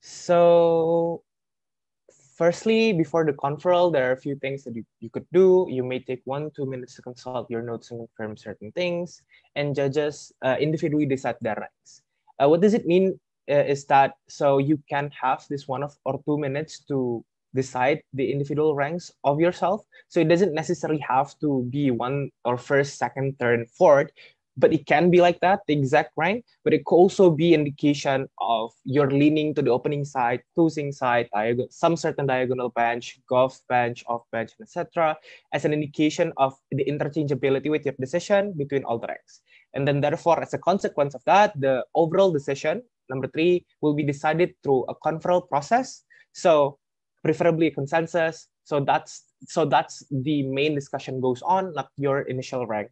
So firstly, before the conferral, there are a few things that you, you could do. You may take one, two minutes to consult your notes and confirm certain things, and judges uh, individually decide their ranks. Uh, what does it mean uh, is that so you can have this one of or two minutes to decide the individual ranks of yourself. So it doesn't necessarily have to be one or first, second, third, fourth, but it can be like that, the exact rank. But it could also be indication of your leaning to the opening side, closing side, diagonal, some certain diagonal bench, golf bench, off bench, etc., as an indication of the interchangeability with your decision between all the ranks. And then therefore, as a consequence of that, the overall decision, number three, will be decided through a conferral process. So preferably a consensus. So that's so that's the main discussion goes on, like your initial rank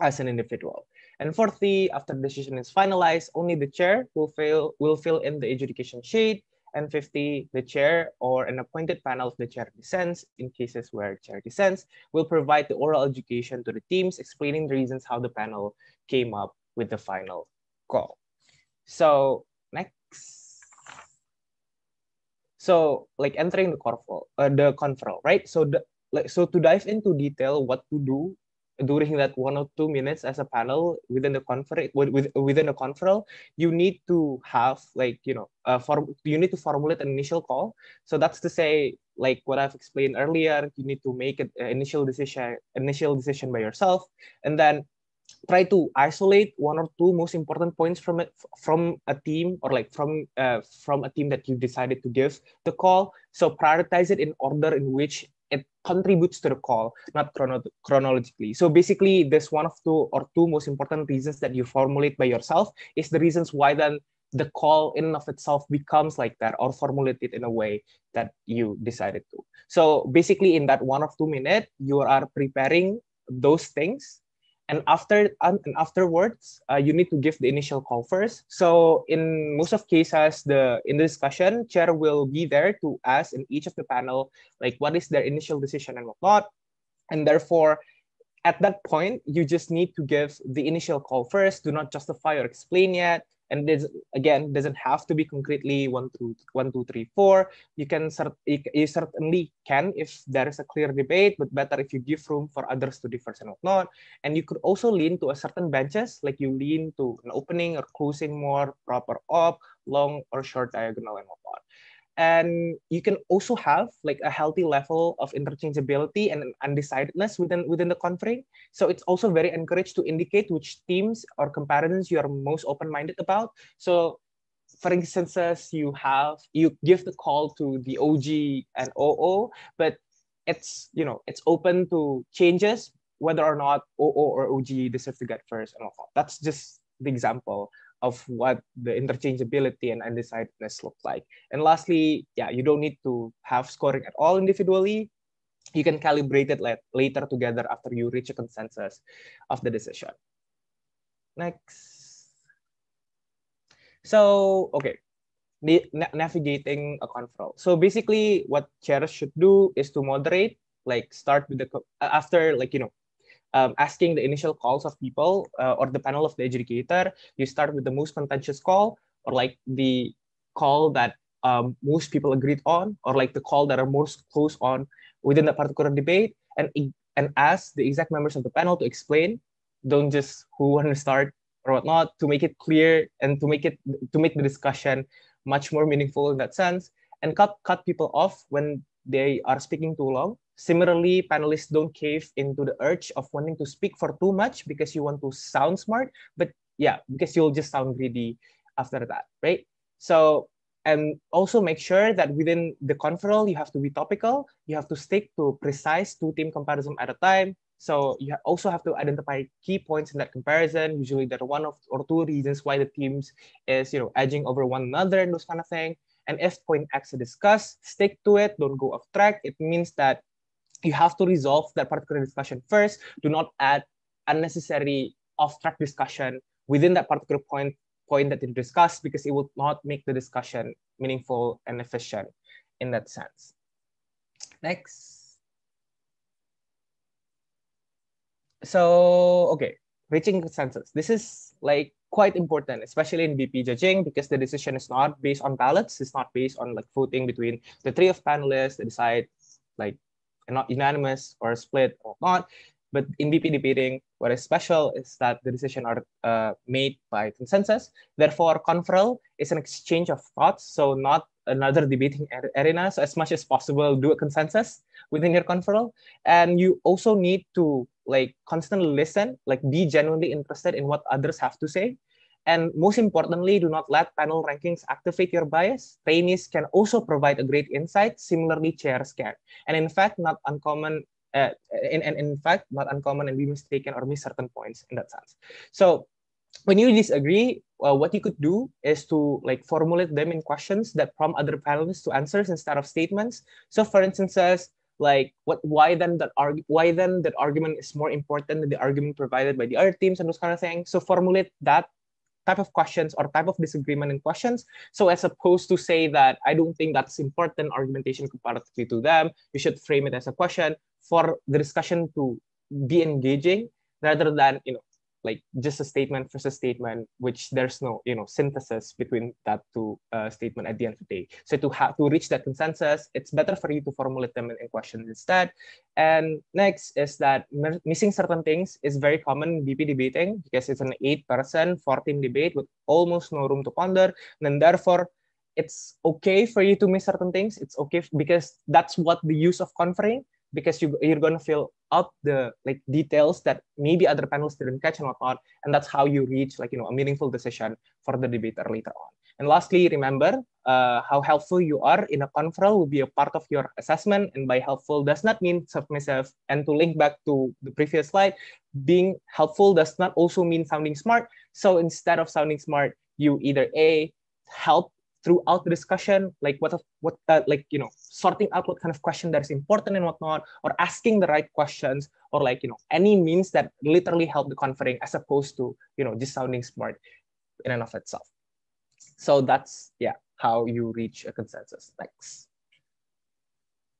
as an individual. And fourthly, after the decision is finalized, only the chair will fill will fill in the adjudication sheet and 50, the chair or an appointed panel of the chair dissents in cases where chair dissents will provide the oral education to the teams explaining the reasons how the panel came up with the final call. So next. So like entering the corfo, uh, the conferral, right? So the, like, so to dive into detail what to do during that one or two minutes as a panel within the conference with, within a conference you need to have like you know uh, form you need to formulate an initial call so that's to say like what i've explained earlier you need to make an initial decision initial decision by yourself and then try to isolate one or two most important points from it from a team or like from uh, from a team that you decided to give the call so prioritize it in order in which contributes to the call, not chrono chronologically. So basically, there's one of two or two most important reasons that you formulate by yourself is the reasons why then the call in and of itself becomes like that or formulated in a way that you decided to. So basically, in that one or two minute, you are preparing those things and after and afterwards uh, you need to give the initial call first so in most of cases the in the discussion chair will be there to ask in each of the panel like what is their initial decision and whatnot and therefore at that point you just need to give the initial call first do not justify or explain yet and this again doesn't have to be concretely one through one two three four you can you certainly can if there is a clear debate but better if you give room for others to differ and whatnot and you could also lean to a certain benches like you lean to an opening or closing more proper up long or short diagonal and whatnot and you can also have like a healthy level of interchangeability and undecidedness within within the conference so it's also very encouraged to indicate which teams or comparisons you are most open-minded about so for instances you have you give the call to the og and oo but it's you know it's open to changes whether or not oo or og deserve to get first and all that's just the example of what the interchangeability and undecidedness look like. And lastly, yeah, you don't need to have scoring at all individually. You can calibrate it later together after you reach a consensus of the decision. Next. So, okay, navigating a control. So basically what chairs should do is to moderate, like start with the, after like, you know, um, asking the initial calls of people uh, or the panel of the adjudicator. You start with the most contentious call or like the call that um, most people agreed on or like the call that are most close on within that particular debate and, and ask the exact members of the panel to explain. Don't just who want to start or whatnot to make it clear and to make it to make the discussion much more meaningful in that sense and cut cut people off when they are speaking too long Similarly, panelists don't cave into the urge of wanting to speak for too much because you want to sound smart, but yeah, because you'll just sound greedy after that, right? So, and also make sure that within the conferral, you have to be topical. You have to stick to precise two team comparison at a time. So you also have to identify key points in that comparison. Usually there are one of, or two reasons why the teams is, you know, edging over one another and those kind of thing. And if point X is discussed, stick to it. Don't go off track. It means that you have to resolve that particular discussion first. Do not add unnecessary off-track discussion within that particular point point that you discussed because it will not make the discussion meaningful and efficient in that sense. Next. So, okay, reaching consensus. This is like quite important, especially in BP judging, because the decision is not based on ballots. It's not based on like voting between the three of panelists. They decide like not unanimous or split or not. But in BP debating, what is special is that the decision are uh, made by consensus. Therefore, conferral is an exchange of thoughts, so not another debating arena. So as much as possible, do a consensus within your conferral. And you also need to like constantly listen, like be genuinely interested in what others have to say. And most importantly, do not let panel rankings activate your bias. Trainees can also provide a great insight. Similarly, chairs can. And in fact, not uncommon. Uh, in, in, in fact, not uncommon and be mistaken or miss certain points in that sense. So when you disagree, uh, what you could do is to like formulate them in questions that prompt other panelists to answers instead of statements. So for instance, says like what why then that arg- why then that argument is more important than the argument provided by the other teams and those kind of things. So formulate that type of questions or type of disagreement in questions. So as opposed to say that I don't think that's important argumentation comparatively to them, you should frame it as a question for the discussion to be engaging rather than you know like just a statement versus statement, which there's no you know synthesis between that two uh, statement at the end of the day. So to have to reach that consensus, it's better for you to formulate them in, in questions instead. And next is that missing certain things is very common in BP debating because it's an eight-person, four-team debate with almost no room to ponder, and therefore it's okay for you to miss certain things. It's okay because that's what the use of conferring because you you're gonna fill up the like details that maybe other panelists didn't catch and whatnot, and that's how you reach like you know a meaningful decision for the debater later on. And lastly, remember uh, how helpful you are in a conferral will be a part of your assessment. And by helpful does not mean submissive. And to link back to the previous slide, being helpful does not also mean sounding smart. So instead of sounding smart, you either A, help throughout the discussion, like what what uh, like you know sorting out what kind of question that is important and whatnot, or asking the right questions, or like you know any means that literally help the conferring as opposed to you know just sounding smart in and of itself. So that's yeah how you reach a consensus. Thanks.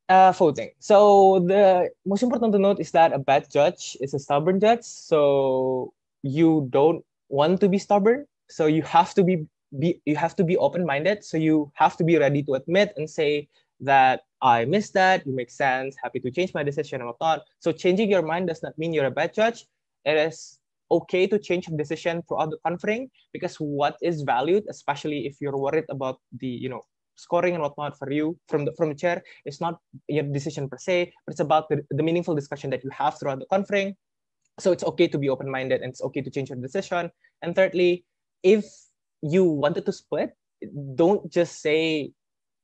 Uh, voting. So the most important to note is that a bad judge is a stubborn judge. So you don't want to be stubborn. So you have to be be you have to be open minded so you have to be ready to admit and say that i missed that you make sense happy to change my decision and whatnot so changing your mind does not mean you're a bad judge it is okay to change a decision throughout the conferring because what is valued especially if you're worried about the you know scoring and whatnot for you from the from the chair it's not your decision per se but it's about the, the meaningful discussion that you have throughout the conferring so it's okay to be open-minded and it's okay to change your decision and thirdly if you wanted to split, don't just say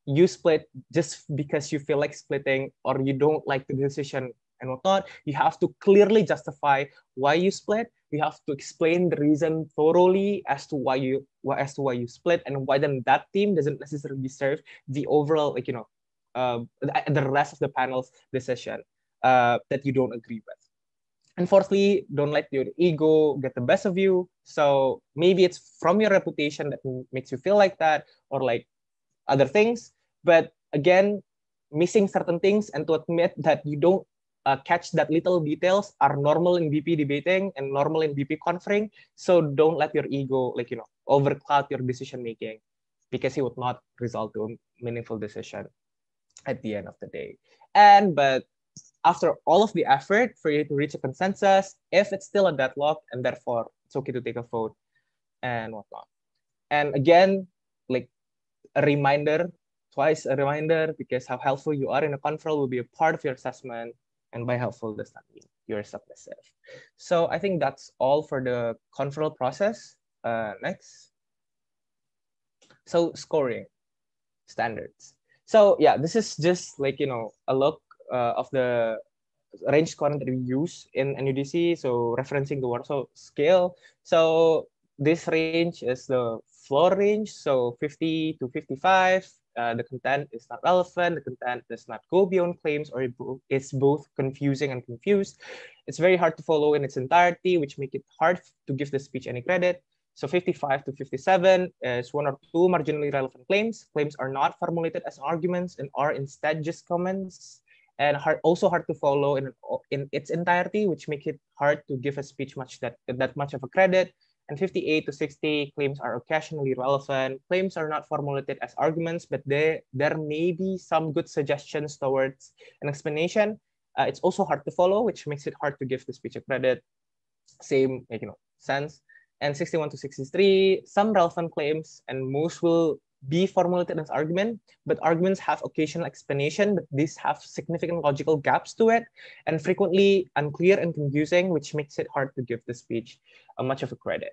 you split just because you feel like splitting or you don't like the decision and whatnot. You have to clearly justify why you split. You have to explain the reason thoroughly as to why you as to why you split and why then that team doesn't necessarily serve the overall like you know uh, the rest of the panel's decision uh, that you don't agree with and fourthly don't let your ego get the best of you so maybe it's from your reputation that makes you feel like that or like other things but again missing certain things and to admit that you don't uh, catch that little details are normal in bp debating and normal in bp conferring so don't let your ego like you know overcloud your decision making because it would not result to a meaningful decision at the end of the day and but after all of the effort for you to reach a consensus if it's still a deadlock and therefore it's okay to take a vote and whatnot. And again, like a reminder, twice a reminder, because how helpful you are in a conferral will be a part of your assessment. And by helpful does that mean you're submissive. So I think that's all for the conferral process. Uh, next. So scoring standards. So yeah, this is just like, you know, a look uh, of the range current that we use in NUDC, so referencing the Warsaw scale. So this range is the floor range, so 50 to 55. Uh, the content is not relevant, the content does not go beyond claims, or it's both confusing and confused. It's very hard to follow in its entirety, which make it hard to give the speech any credit. So 55 to 57 is one or two marginally relevant claims. Claims are not formulated as arguments and are instead just comments and hard also hard to follow in in its entirety, which makes it hard to give a speech much that that much of a credit. And 58 to 60 claims are occasionally relevant. Claims are not formulated as arguments, but they there may be some good suggestions towards an explanation. Uh, it's also hard to follow, which makes it hard to give the speech a credit. Same you know sense. And 61 to 63, some relevant claims, and most will be formulated as argument, but arguments have occasional explanation, but these have significant logical gaps to it, and frequently unclear and confusing, which makes it hard to give the speech uh, much of a credit.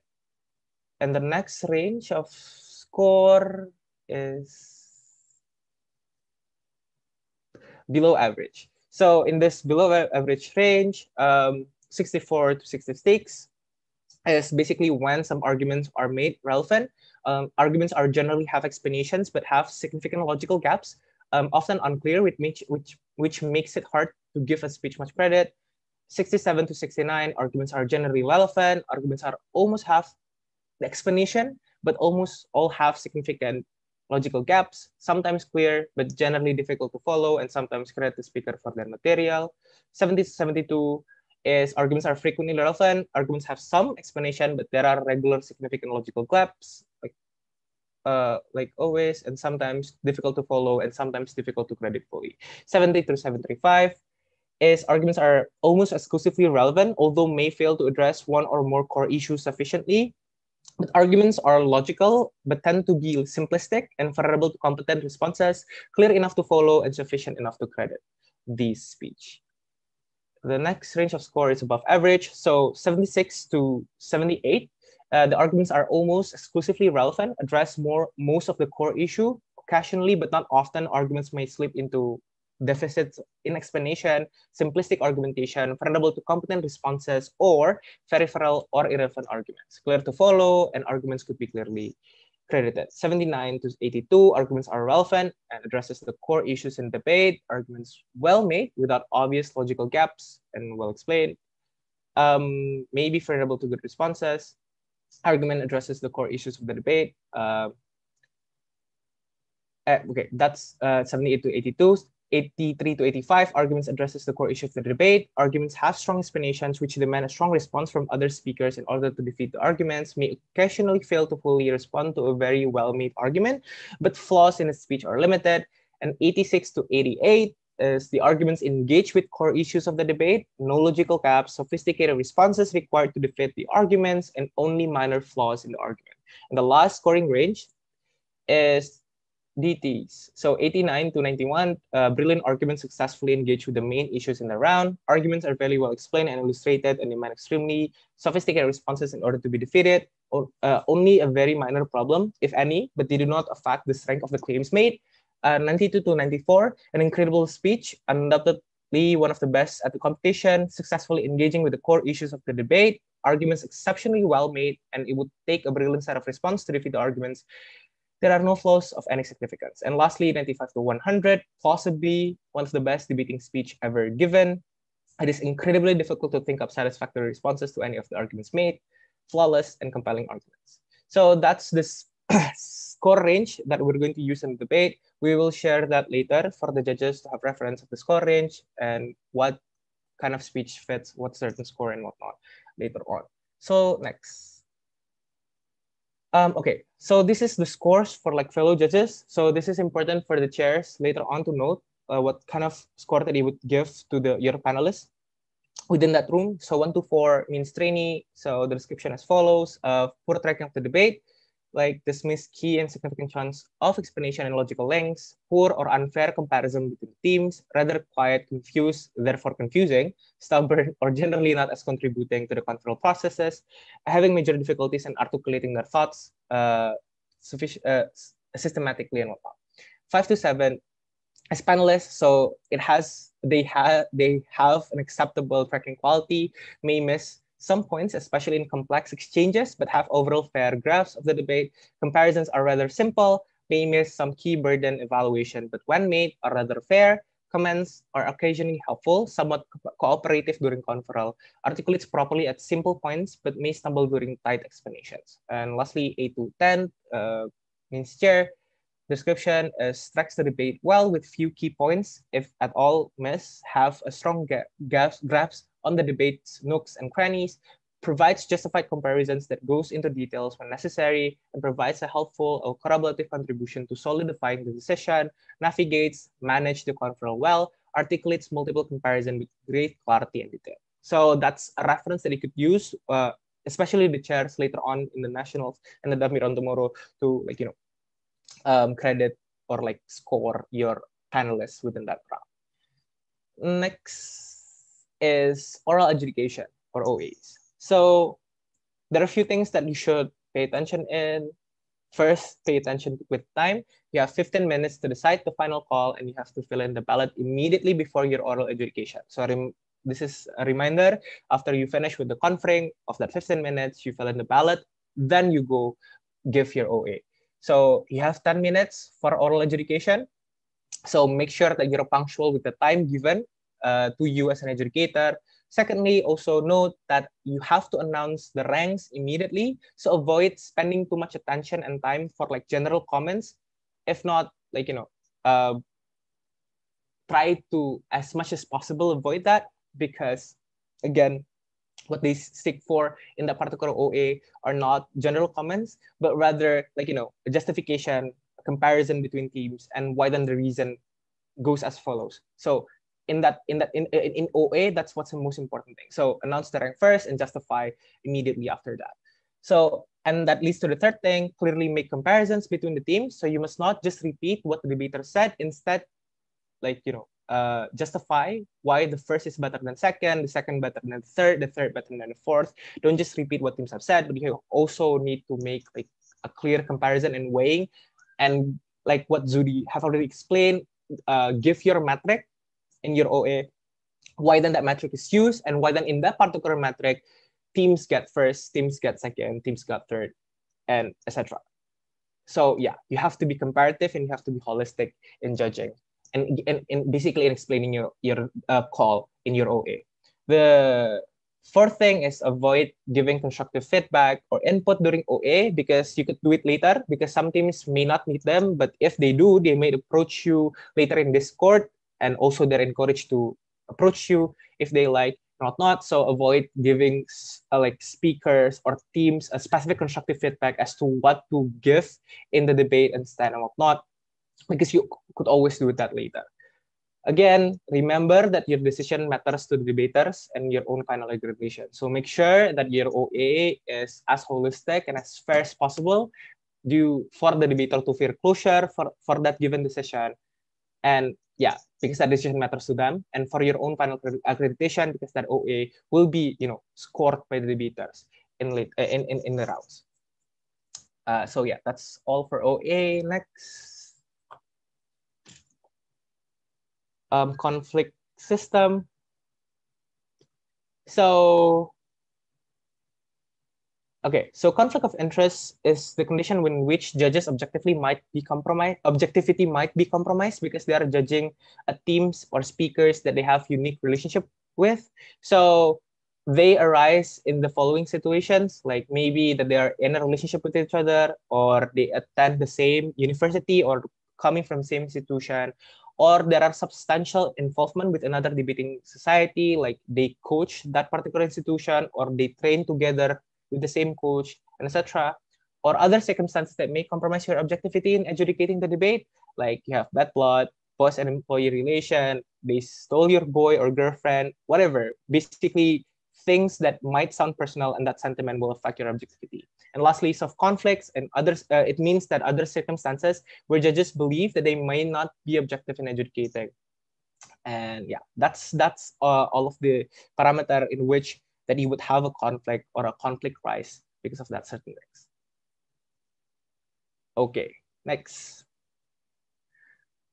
And the next range of score is below average. So in this below average range, um, 64 to 66 is basically when some arguments are made relevant um, arguments are generally have explanations but have significant logical gaps, um, often unclear, which, which, which makes it hard to give a speech much credit. 67 to 69, arguments are generally relevant. Arguments are almost half the explanation, but almost all have significant logical gaps, sometimes clear, but generally difficult to follow, and sometimes credit the speaker for their material. 70 to 72 is arguments are frequently relevant. Arguments have some explanation, but there are regular significant logical gaps uh, like always and sometimes difficult to follow and sometimes difficult to credit fully. 70 through 75 is arguments are almost exclusively relevant, although may fail to address one or more core issues sufficiently. But arguments are logical, but tend to be simplistic and favorable to competent responses, clear enough to follow and sufficient enough to credit the speech. The next range of score is above average, so 76 to 78 uh, the arguments are almost exclusively relevant, address more most of the core issue. Occasionally, but not often, arguments may slip into deficits in explanation, simplistic argumentation, vulnerable to competent responses, or peripheral or irrelevant arguments. Clear to follow, and arguments could be clearly credited. 79 to 82, arguments are relevant and addresses the core issues in debate, arguments well made without obvious logical gaps and well explained, um, may be favorable to good responses argument addresses the core issues of the debate. Uh, eh, okay, that's uh, 78 to 82. 83 to 85, arguments addresses the core issue of the debate. Arguments have strong explanations which demand a strong response from other speakers in order to defeat the arguments, may occasionally fail to fully respond to a very well-made argument, but flaws in a speech are limited. And 86 to 88, is the arguments engage with core issues of the debate, no logical gaps, sophisticated responses required to defeat the arguments, and only minor flaws in the argument. And the last scoring range is DTs. So 89 to 91, uh, brilliant arguments successfully engage with the main issues in the round. Arguments are very well explained and illustrated and demand extremely sophisticated responses in order to be defeated. Or, uh, only a very minor problem, if any, but they do not affect the strength of the claims made. Uh, 92 to 94, an incredible speech, undoubtedly one of the best at the competition, successfully engaging with the core issues of the debate, arguments exceptionally well made, and it would take a brilliant set of response to defeat the arguments. There are no flaws of any significance. And lastly, 95 to 100, possibly one of the best debating speech ever given. It is incredibly difficult to think up satisfactory responses to any of the arguments made, flawless and compelling arguments. So that's this score range that we're going to use in the debate. We will share that later for the judges to have reference of the score range and what kind of speech fits what certain score and whatnot later on. So next. Um, okay, so this is the scores for like fellow judges. So this is important for the chairs later on to note uh, what kind of score that he would give to the your panelists within that room. So one to four means trainee. So the description as follows: uh, poor tracking of the debate, like dismiss key and significant chunks of explanation and logical lengths, poor or unfair comparison between teams, rather quiet, confused, therefore confusing, stubborn, or generally not as contributing to the control processes, having major difficulties in articulating their thoughts uh, uh, systematically and whatnot. Five to seven as panelists, so it has they have they have an acceptable tracking quality, may miss some points, especially in complex exchanges, but have overall fair graphs of the debate. Comparisons are rather simple, may miss some key burden evaluation, but when made are rather fair, comments are occasionally helpful, somewhat cooperative during conferral, articulates properly at simple points, but may stumble during tight explanations. And lastly, 8 to 10 uh, means chair. Description uh, the debate well with few key points, if at all miss, have a strong grasp on the debate's nooks and crannies, provides justified comparisons that goes into details when necessary, and provides a helpful or corroborative contribution to solidifying the decision, navigates, manage the control well, articulates multiple comparison with great clarity and detail. So that's a reference that you could use, uh, especially the chairs later on in the nationals and the Damiron tomorrow to like, you know, um, credit or like score your panelists within that round. Next is oral adjudication or OAs. So there are a few things that you should pay attention in. First, pay attention with time. You have 15 minutes to decide the final call and you have to fill in the ballot immediately before your oral adjudication. So this is a reminder, after you finish with the conferring of that 15 minutes, you fill in the ballot, then you go give your OA. So you have 10 minutes for oral adjudication. So make sure that you're punctual with the time given uh, to you as an educator. Secondly, also note that you have to announce the ranks immediately, so avoid spending too much attention and time for like general comments. If not, like you know, uh, try to as much as possible avoid that because again, what they seek for in that particular OA are not general comments, but rather like you know, a justification, a comparison between teams, and why then the reason goes as follows. So in that in that in, in, in OA, that's what's the most important thing. So announce the rank first and justify immediately after that. So and that leads to the third thing, clearly make comparisons between the teams. So you must not just repeat what the debater said, instead, like you know, uh, justify why the first is better than second, the second better than the third, the third better than the fourth. Don't just repeat what teams have said, but you also need to make like a clear comparison and weighing. And like what Zudi have already explained, uh, give your metric in your OA, why then that metric is used, and why then in that particular metric, teams get first, teams get second, teams get third, and etc. So yeah, you have to be comparative and you have to be holistic in judging and, and, and basically in explaining your, your uh, call in your OA. The fourth thing is avoid giving constructive feedback or input during OA because you could do it later because some teams may not need them, but if they do, they may approach you later in Discord and also they're encouraged to approach you if they like not not so avoid giving uh, like speakers or teams a specific constructive feedback as to what to give in the debate and stand and whatnot because you could always do that later again remember that your decision matters to the debaters and your own final aggregation so make sure that your oa is as holistic and as fair as possible due for the debater to fear closure for, for that given decision and yeah, because that decision matters to them. And for your own final accreditation, because that OA will be, you know, scored by the debaters in, late, uh, in, in, in the rounds. Uh, so yeah, that's all for OA. Next. Um, conflict system. So Okay, so conflict of interest is the condition in which judges objectively might be compromised, objectivity might be compromised because they are judging a teams or speakers that they have unique relationship with. So they arise in the following situations, like maybe that they are in a relationship with each other, or they attend the same university or coming from same institution, or there are substantial involvement with another debating society, like they coach that particular institution or they train together with the same coach, and etc., or other circumstances that may compromise your objectivity in adjudicating the debate, like you have bad blood, boss and employee relation, they stole your boy or girlfriend, whatever. Basically, things that might sound personal and that sentiment will affect your objectivity. And lastly, soft conflicts and others, uh, it means that other circumstances where judges believe that they may not be objective in adjudicating. And yeah, that's that's uh, all of the parameter in which that you would have a conflict or a conflict rise because of that certain X. Okay, next.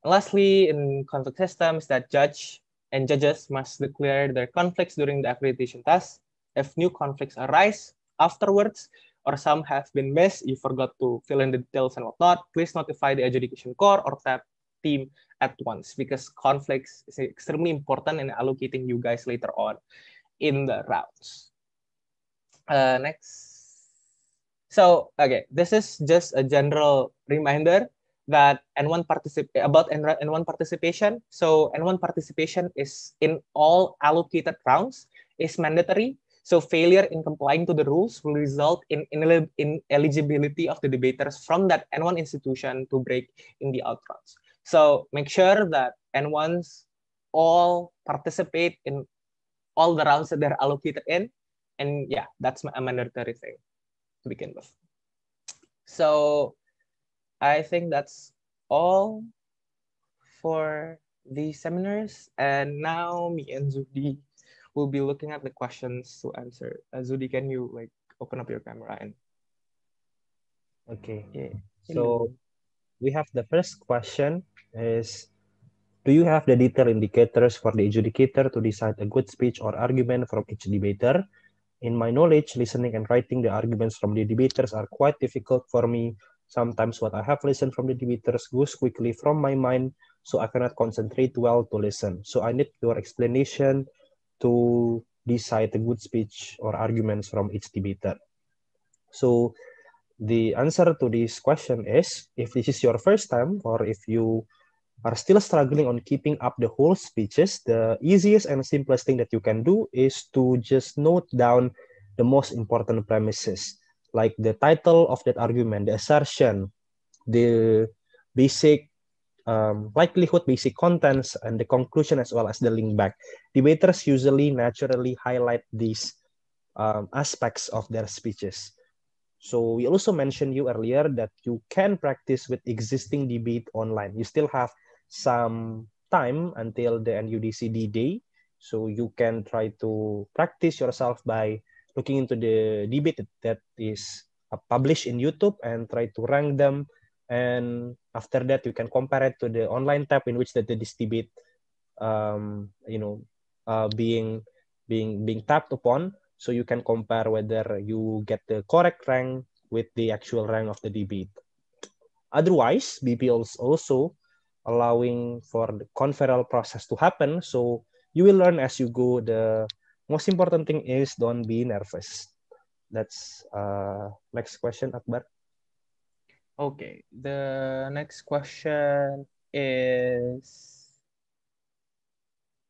And lastly, in conflict systems, that judge and judges must declare their conflicts during the accreditation test. If new conflicts arise afterwards, or some have been missed, you forgot to fill in the details and whatnot, please notify the adjudication core or that team at once because conflicts is extremely important in allocating you guys later on in the rounds. Uh, next. So, okay, this is just a general reminder that N1 particip about N1 participation. So N1 participation is in all allocated rounds is mandatory. So failure in complying to the rules will result in ineligibility of the debaters from that N1 institution to break in the out rounds. So make sure that N1s all participate in all the rounds that they're allocated in. And yeah, that's a mandatory thing to begin with. So I think that's all for the seminars. And now me and Zudi will be looking at the questions to answer. Uh, Zudi, can you like open up your camera and okay. Yeah. So we have the first question is do you have the detailed indicators for the adjudicator to decide a good speech or argument from each debater? In my knowledge, listening and writing the arguments from the debaters are quite difficult for me. Sometimes what I have listened from the debaters goes quickly from my mind, so I cannot concentrate well to listen. So I need your explanation to decide a good speech or arguments from each debater. So the answer to this question is if this is your first time or if you are still struggling on keeping up the whole speeches, the easiest and simplest thing that you can do is to just note down the most important premises, like the title of that argument, the assertion, the basic um, likelihood, basic contents, and the conclusion as well as the link back. Debaters usually naturally highlight these um, aspects of their speeches. So we also mentioned you earlier that you can practice with existing debate online. You still have some time until the NUDCD day. So you can try to practice yourself by looking into the debate that is uh, published in YouTube and try to rank them. And after that, you can compare it to the online tab in which the this debate, um, you know, uh, being being being tapped upon. So you can compare whether you get the correct rank with the actual rank of the debate. Otherwise, BPLs also allowing for the conferral process to happen. So you will learn as you go. The most important thing is don't be nervous. That's uh, next question, Akbar. Okay, the next question is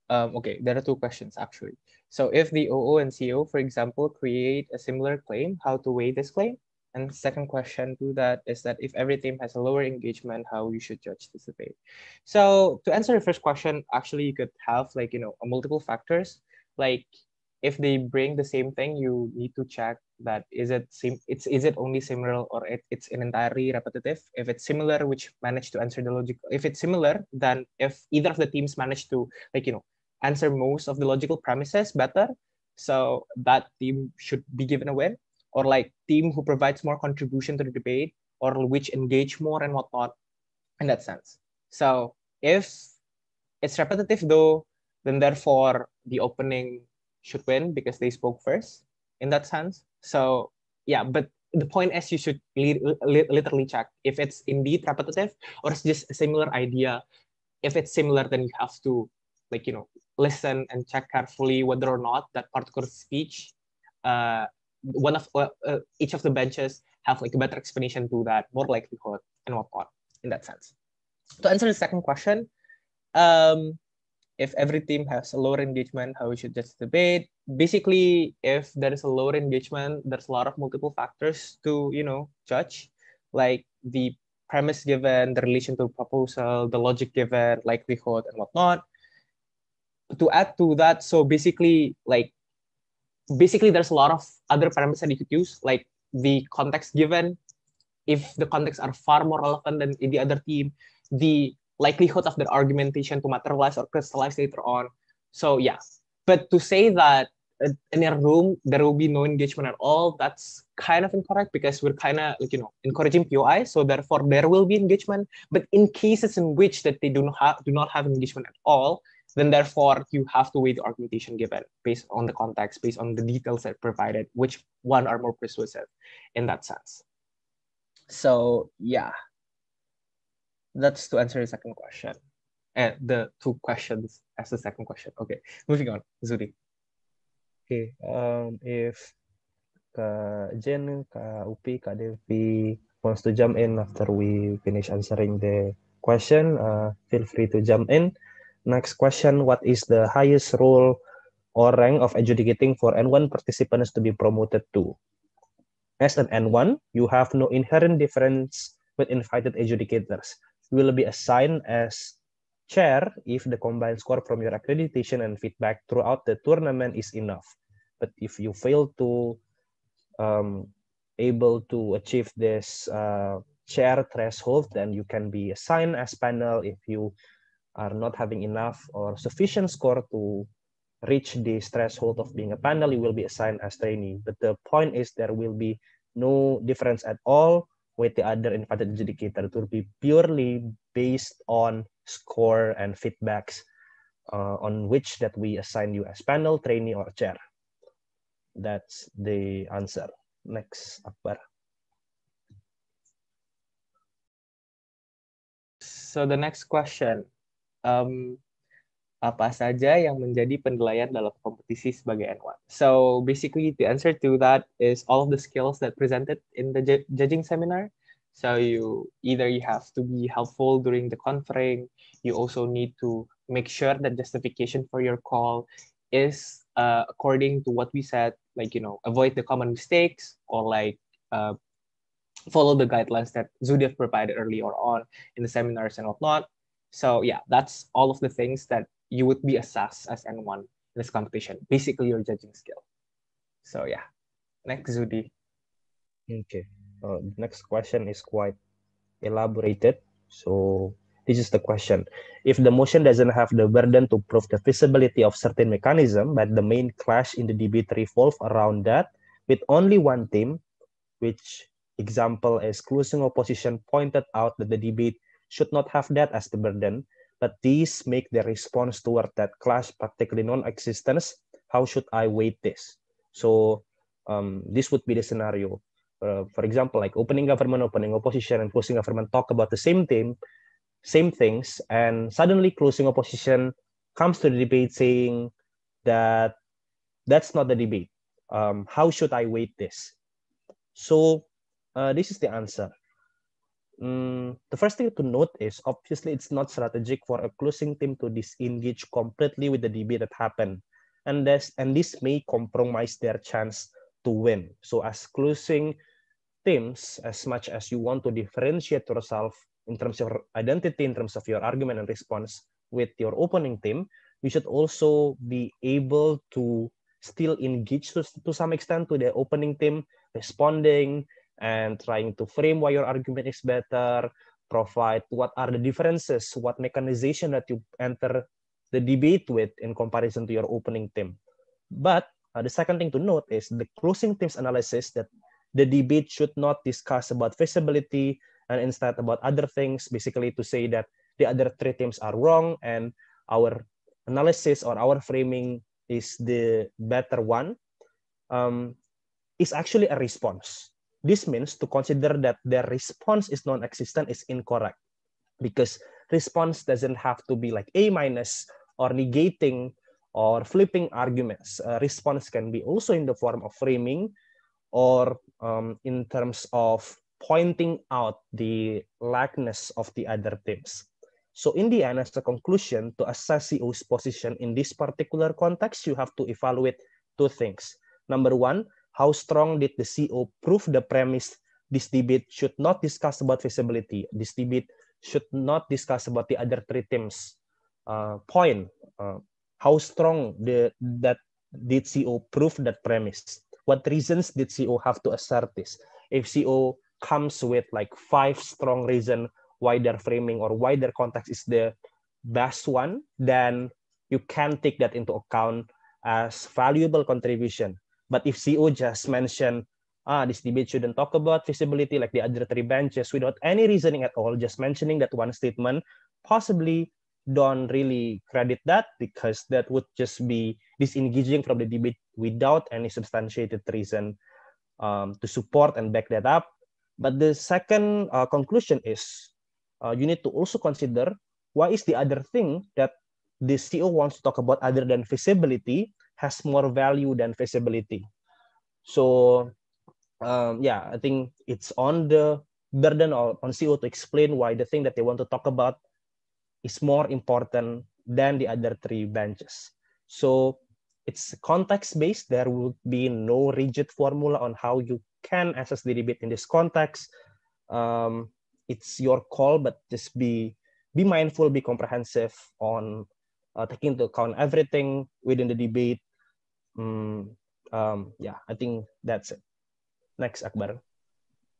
um, okay. There are two questions actually. So if the OO and CO, for example, create a similar claim, how to weigh this claim? And second question to that is that if every team has a lower engagement, how you should judge this debate? So to answer the first question, actually you could have like, you know, multiple factors. Like if they bring the same thing, you need to check that is it sim- it's is it only similar or it, it's an entirely repetitive. If it's similar, which managed to answer the logical if it's similar, then if either of the teams manage to like, you know, answer most of the logical premises better, so that team should be given a win or like team who provides more contribution to the debate or which engage more and whatnot in that sense. So if it's repetitive though, then therefore the opening should win because they spoke first in that sense. So yeah, but the point is you should literally check if it's indeed repetitive or it's just a similar idea. If it's similar, then you have to like, you know, listen and check carefully whether or not that particular speech uh, one of uh, uh, each of the benches have like a better explanation to that more likelihood and whatnot in that sense to answer the second question um, if every team has a lower engagement how we should just debate basically if there is a lower engagement there's a lot of multiple factors to you know judge like the premise given the relation to proposal the logic given likelihood and whatnot to add to that so basically like basically there's a lot of other parameters that you could use, like the context given, if the context are far more relevant than in the other team, the likelihood of the argumentation to materialize or crystallize later on. So yeah, but to say that in a room there will be no engagement at all, that's kind of incorrect because we're kind of like you know encouraging POI. So therefore there will be engagement, but in cases in which that they do not have do not have engagement at all, then therefore you have to weigh the argumentation given based on the context, based on the details that provided, which one are more persuasive in that sense. So yeah, that's to answer the second question. And the two questions as the second question. Okay, moving on, Zuri. Okay, um, if Kak Jen, Kak Upi, Devi wants to jump in after we finish answering the question, uh, feel free to jump in. Next question, what is the highest role or rank of adjudicating for N1 participants to be promoted to? As an N1, you have no inherent difference with invited adjudicators. You will be assigned as chair if the combined score from your accreditation and feedback throughout the tournament is enough. But if you fail to um, able to achieve this uh, chair threshold, then you can be assigned as panel. If you are not having enough or sufficient score to reach the threshold of being a panel, you will be assigned as trainee. But the point is there will be no difference at all with the other invited adjudicator. It will be purely based on score and feedbacks uh, on which that we assign you as panel, trainee, or chair. That's the answer. Next, Akbar. So the next question, um, apa saja yang menjadi penilaian dalam kompetisi sebagai N1. So basically the answer to that is all of the skills that presented in the judging seminar. So you either you have to be helpful during the conferring, you also need to make sure that justification for your call is uh, according to what we said, like, you know, avoid the common mistakes or like uh, follow the guidelines that Zudev provided earlier on in the seminars and whatnot. So yeah, that's all of the things that you would be assessed as N1 in this competition. Basically, your judging skill. So yeah, next Zudi. Okay. Uh, next question is quite elaborated. So this is the question: If the motion doesn't have the burden to prove the feasibility of certain mechanism, but the main clash in the debate revolves around that, with only one team, which example is closing opposition pointed out that the debate should not have that as the burden, but these make the response toward that class practically non-existence. How should I weight this? So um, this would be the scenario. Uh, for example, like opening government, opening opposition, and closing government talk about the same thing, same things, and suddenly closing opposition comes to the debate saying that that's not the debate. Um, how should I weight this? So uh, this is the answer. Mm, the first thing to note is obviously it's not strategic for a closing team to disengage completely with the debate that happened, and this and this may compromise their chance to win. So as closing teams, as much as you want to differentiate yourself in terms of identity, in terms of your argument and response with your opening team, you should also be able to still engage to, to some extent to the opening team, responding, and trying to frame why your argument is better, provide what are the differences, what mechanization that you enter the debate with in comparison to your opening team. But uh, the second thing to note is the closing team's analysis that the debate should not discuss about feasibility and instead about other things, basically to say that the other three teams are wrong and our analysis or our framing is the better one um, is actually a response this means to consider that their response is non-existent is incorrect because response doesn't have to be like A minus or negating or flipping arguments. Uh, response can be also in the form of framing or um, in terms of pointing out the lackness of the other teams. So in the end, as a conclusion, to assess CO's position in this particular context, you have to evaluate two things. Number one, how strong did the CO prove the premise this debate should not discuss about feasibility? This debate should not discuss about the other three teams. Uh, point, uh, how strong the, that did CO prove that premise? What reasons did CO have to assert this? If CO comes with like five strong reason why their framing or why their context is the best one, then you can take that into account as valuable contribution but if CEO just mentioned, ah, this debate shouldn't talk about feasibility like the other three benches without any reasoning at all, just mentioning that one statement, possibly don't really credit that because that would just be disengaging from the debate without any substantiated reason um, to support and back that up. But the second uh, conclusion is uh, you need to also consider what is the other thing that the CEO wants to talk about other than feasibility has more value than feasibility. So um, yeah, I think it's on the burden or on CO to explain why the thing that they want to talk about is more important than the other three benches. So it's context based. There would be no rigid formula on how you can assess the debate in this context. Um, it's your call, but just be be mindful, be comprehensive on uh, taking into account everything within the debate Mm, um, yeah, I think that's it. Next, Akbar.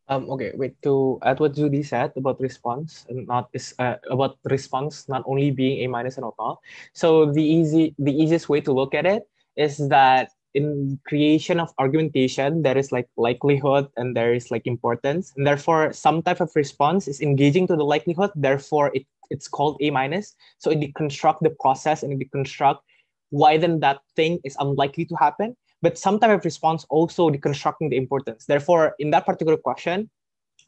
Um, okay, wait to add what Judy said about response and not is uh, about response not only being a minus and all. So the easy the easiest way to look at it is that in creation of argumentation there is like likelihood and there is like importance and therefore some type of response is engaging to the likelihood therefore it, it's called a minus so it deconstruct the process and it deconstruct why then that thing is unlikely to happen. But some type of response also deconstructing the importance. Therefore, in that particular question,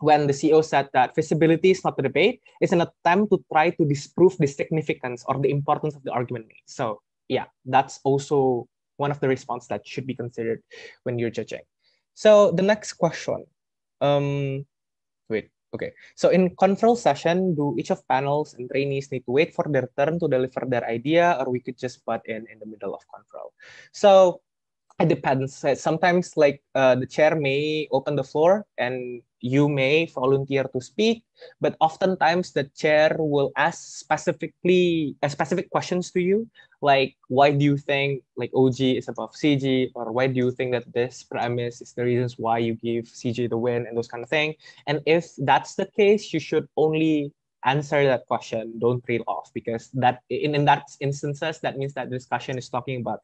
when the CEO said that feasibility is not a debate, it's an attempt to try to disprove the significance or the importance of the argument made. So yeah, that's also one of the response that should be considered when you're judging. So the next question, um, wait, Okay, so in conference session, do each of panels and trainees need to wait for their turn to deliver their idea, or we could just butt in in the middle of conference? So it depends. Uh, sometimes, like uh, the chair may open the floor and you may volunteer to speak, but oftentimes the chair will ask specifically uh, specific questions to you, like why do you think like OG is above CG, or why do you think that this premise is the reasons why you give CG the win and those kind of thing. And if that's the case, you should only answer that question. Don't trail off because that in in that instances that means that discussion is talking about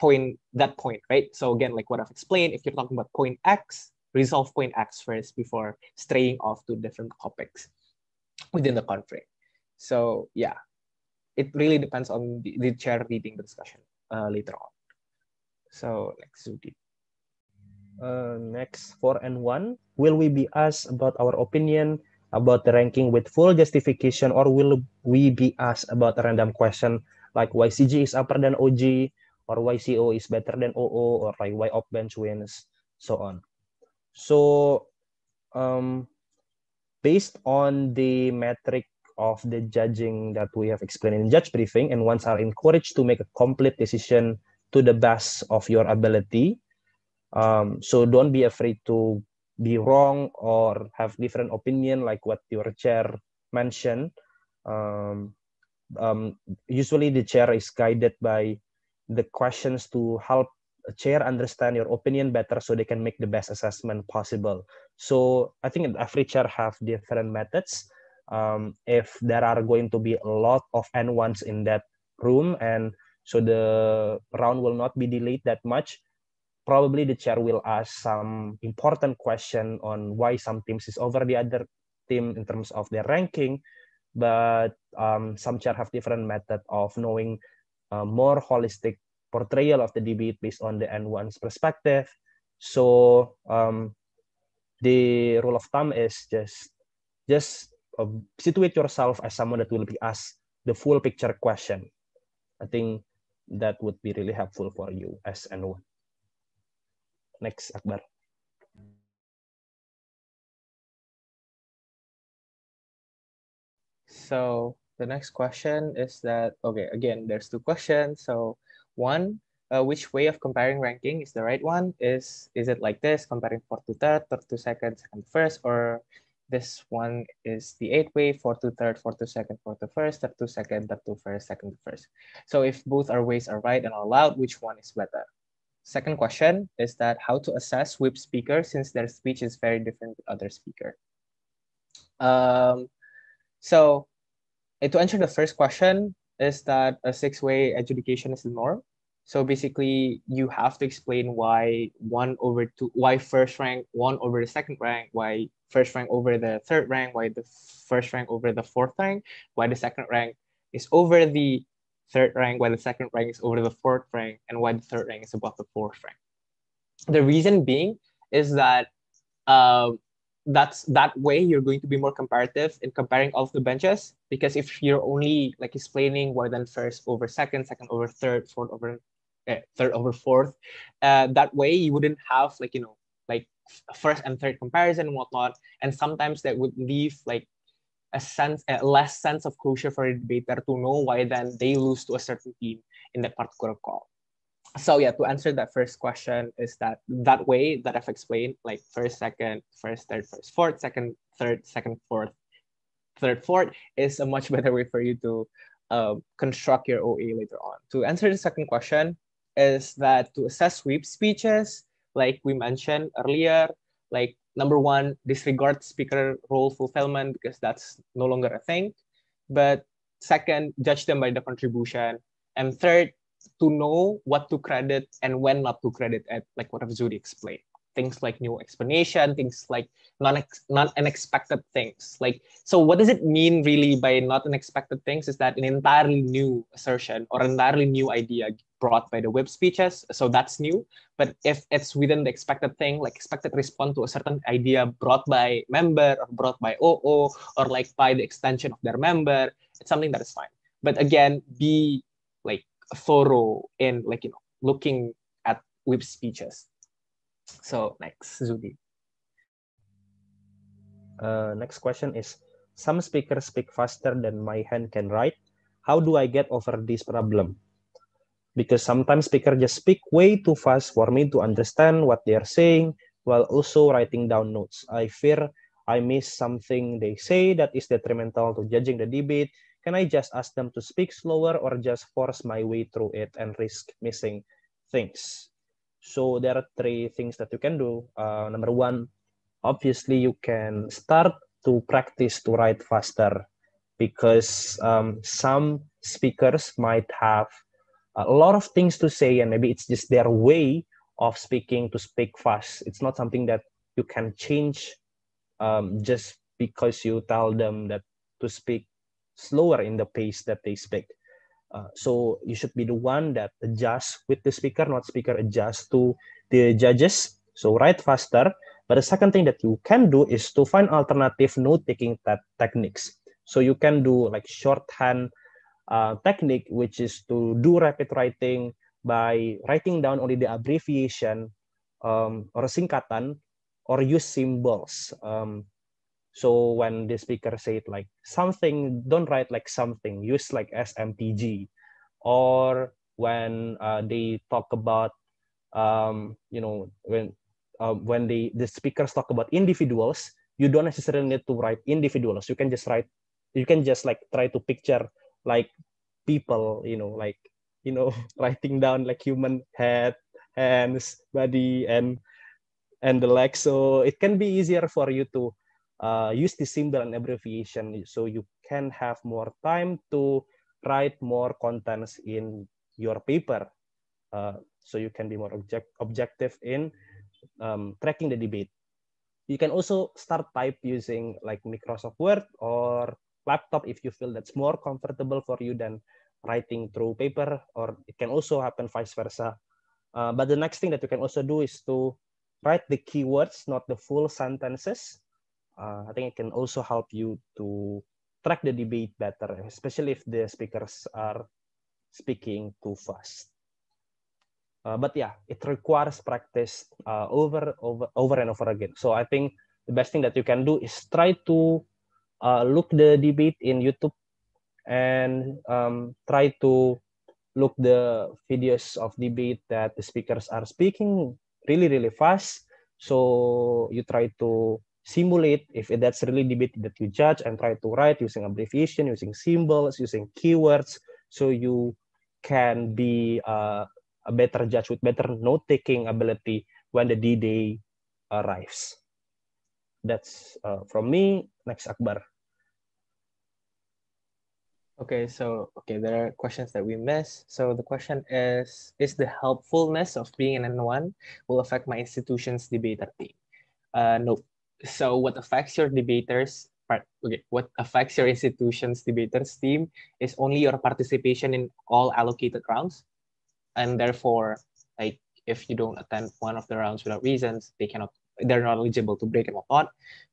point that point, right? So again, like what I've explained, if you're talking about point X, resolve point X first before straying off to different topics within the conflict. So yeah, it really depends on the, the chair leading the discussion uh, later on. So next, Zudi. Uh, next, four and one. Will we be asked about our opinion about the ranking with full justification, or will we be asked about a random question like why CG is upper than OG, or why CO is better than OO, or like why off bench wins, so on. So, um, based on the metric of the judging that we have explained in judge briefing, and ones are encouraged to make a complete decision to the best of your ability. Um, so don't be afraid to be wrong or have different opinion, like what your chair mentioned. Um, um, usually, the chair is guided by the questions to help a chair understand your opinion better so they can make the best assessment possible so i think every chair have different methods um, if there are going to be a lot of n1s in that room and so the round will not be delayed that much probably the chair will ask some important question on why some teams is over the other team in terms of their ranking but um, some chair have different method of knowing a more holistic portrayal of the debate based on the N1's perspective. So um, the rule of thumb is just just uh, situate yourself as someone that will be asked the full picture question. I think that would be really helpful for you as N1. Next, Akbar. So the next question is that, okay, again, there's two questions. So one, uh, which way of comparing ranking is the right one? Is is it like this, comparing fourth to third, third to second, second to first, or this one is the eight way, Four to third, four to second, four to first, third to second, third to first, second to first. So if both our ways are right and allowed, which one is better? Second question is that how to assess WIP speaker since their speech is very different with other speaker. Um, so Eh, to answer the first question is that a six-way adjudication is the norm. So basically, you have to explain why one over two, why first rank one over the second rank, why first rank over the third rank, why the first rank over the fourth rank, why the second rank is over the third rank, why the second rank is over the fourth rank, and why the third rank is above the fourth rank. The reason being is that um, that's that way you're going to be more comparative in comparing all of the benches because if you're only like explaining why then first over second second over third fourth over uh, third over fourth uh, that way you wouldn't have like you know like first and third comparison and whatnot and sometimes that would leave like a sense a less sense of closure for a debater to know why then they lose to a certain team in that particular call so yeah to answer that first question is that that way that i've explained like first second first third first fourth second third second fourth third fourth is a much better way for you to uh, construct your oa later on to answer the second question is that to assess sweep speeches like we mentioned earlier like number one disregard speaker role fulfillment because that's no longer a thing but second judge them by the contribution and third to know what to credit and when not to credit at like what Zuri explained things like new explanation things like non not unexpected things like so what does it mean really by not unexpected things is that an entirely new assertion or entirely new idea brought by the web speeches so that's new but if it's within the expected thing like expected response to a certain idea brought by member or brought by oo or like by the extension of their member it's something that is fine but again be like thorough in like you know looking at web speeches. So next, Zudi. Uh, next question is: Some speakers speak faster than my hand can write. How do I get over this problem? Because sometimes speakers just speak way too fast for me to understand what they are saying while also writing down notes. I fear I miss something they say that is detrimental to judging the debate can I just ask them to speak slower or just force my way through it and risk missing things? So there are three things that you can do. Uh, number one, obviously you can start to practice to write faster because um, some speakers might have a lot of things to say and maybe it's just their way of speaking to speak fast. It's not something that you can change um, just because you tell them that to speak slower in the pace that they speak. Uh, so you should be the one that adjusts with the speaker, not speaker adjust to the judges. So write faster. But the second thing that you can do is to find alternative note-taking techniques. So you can do like shorthand uh, technique, which is to do rapid writing by writing down only the abbreviation um, or singkatan or use symbols. Um, so when the speaker said like something, don't write like something, use like SMTG. Or when uh, they talk about, um, you know, when uh, when they, the speakers talk about individuals, you don't necessarily need to write individuals. You can just write, you can just like try to picture like people, you know, like, you know, writing down like human head, hands, body, and and the like. So it can be easier for you to uh, use the symbol and abbreviation so you can have more time to write more contents in your paper uh, so you can be more object objective in um, tracking the debate. You can also start type using like Microsoft Word or laptop if you feel that's more comfortable for you than writing through paper or it can also happen vice versa. Uh, but the next thing that you can also do is to write the keywords, not the full sentences, uh, I think it can also help you to track the debate better, especially if the speakers are speaking too fast. Uh, but yeah, it requires practice uh, over, over, over and over again. So I think the best thing that you can do is try to uh, look the debate in YouTube and um, try to look the videos of debate that the speakers are speaking really, really fast. So you try to simulate if that's really debate that you judge and try to write using abbreviation, using symbols, using keywords, so you can be uh, a better judge with better note-taking ability when the D-Day arrives. That's uh, from me. Next, Akbar. Okay, so okay, there are questions that we miss. So the question is, is the helpfulness of being an N1 will affect my institution's debater team? Uh, nope so what affects your debaters okay, what affects your institution's debaters team is only your participation in all allocated rounds and therefore like if you don't attend one of the rounds without reasons they cannot they're not eligible to break them apart.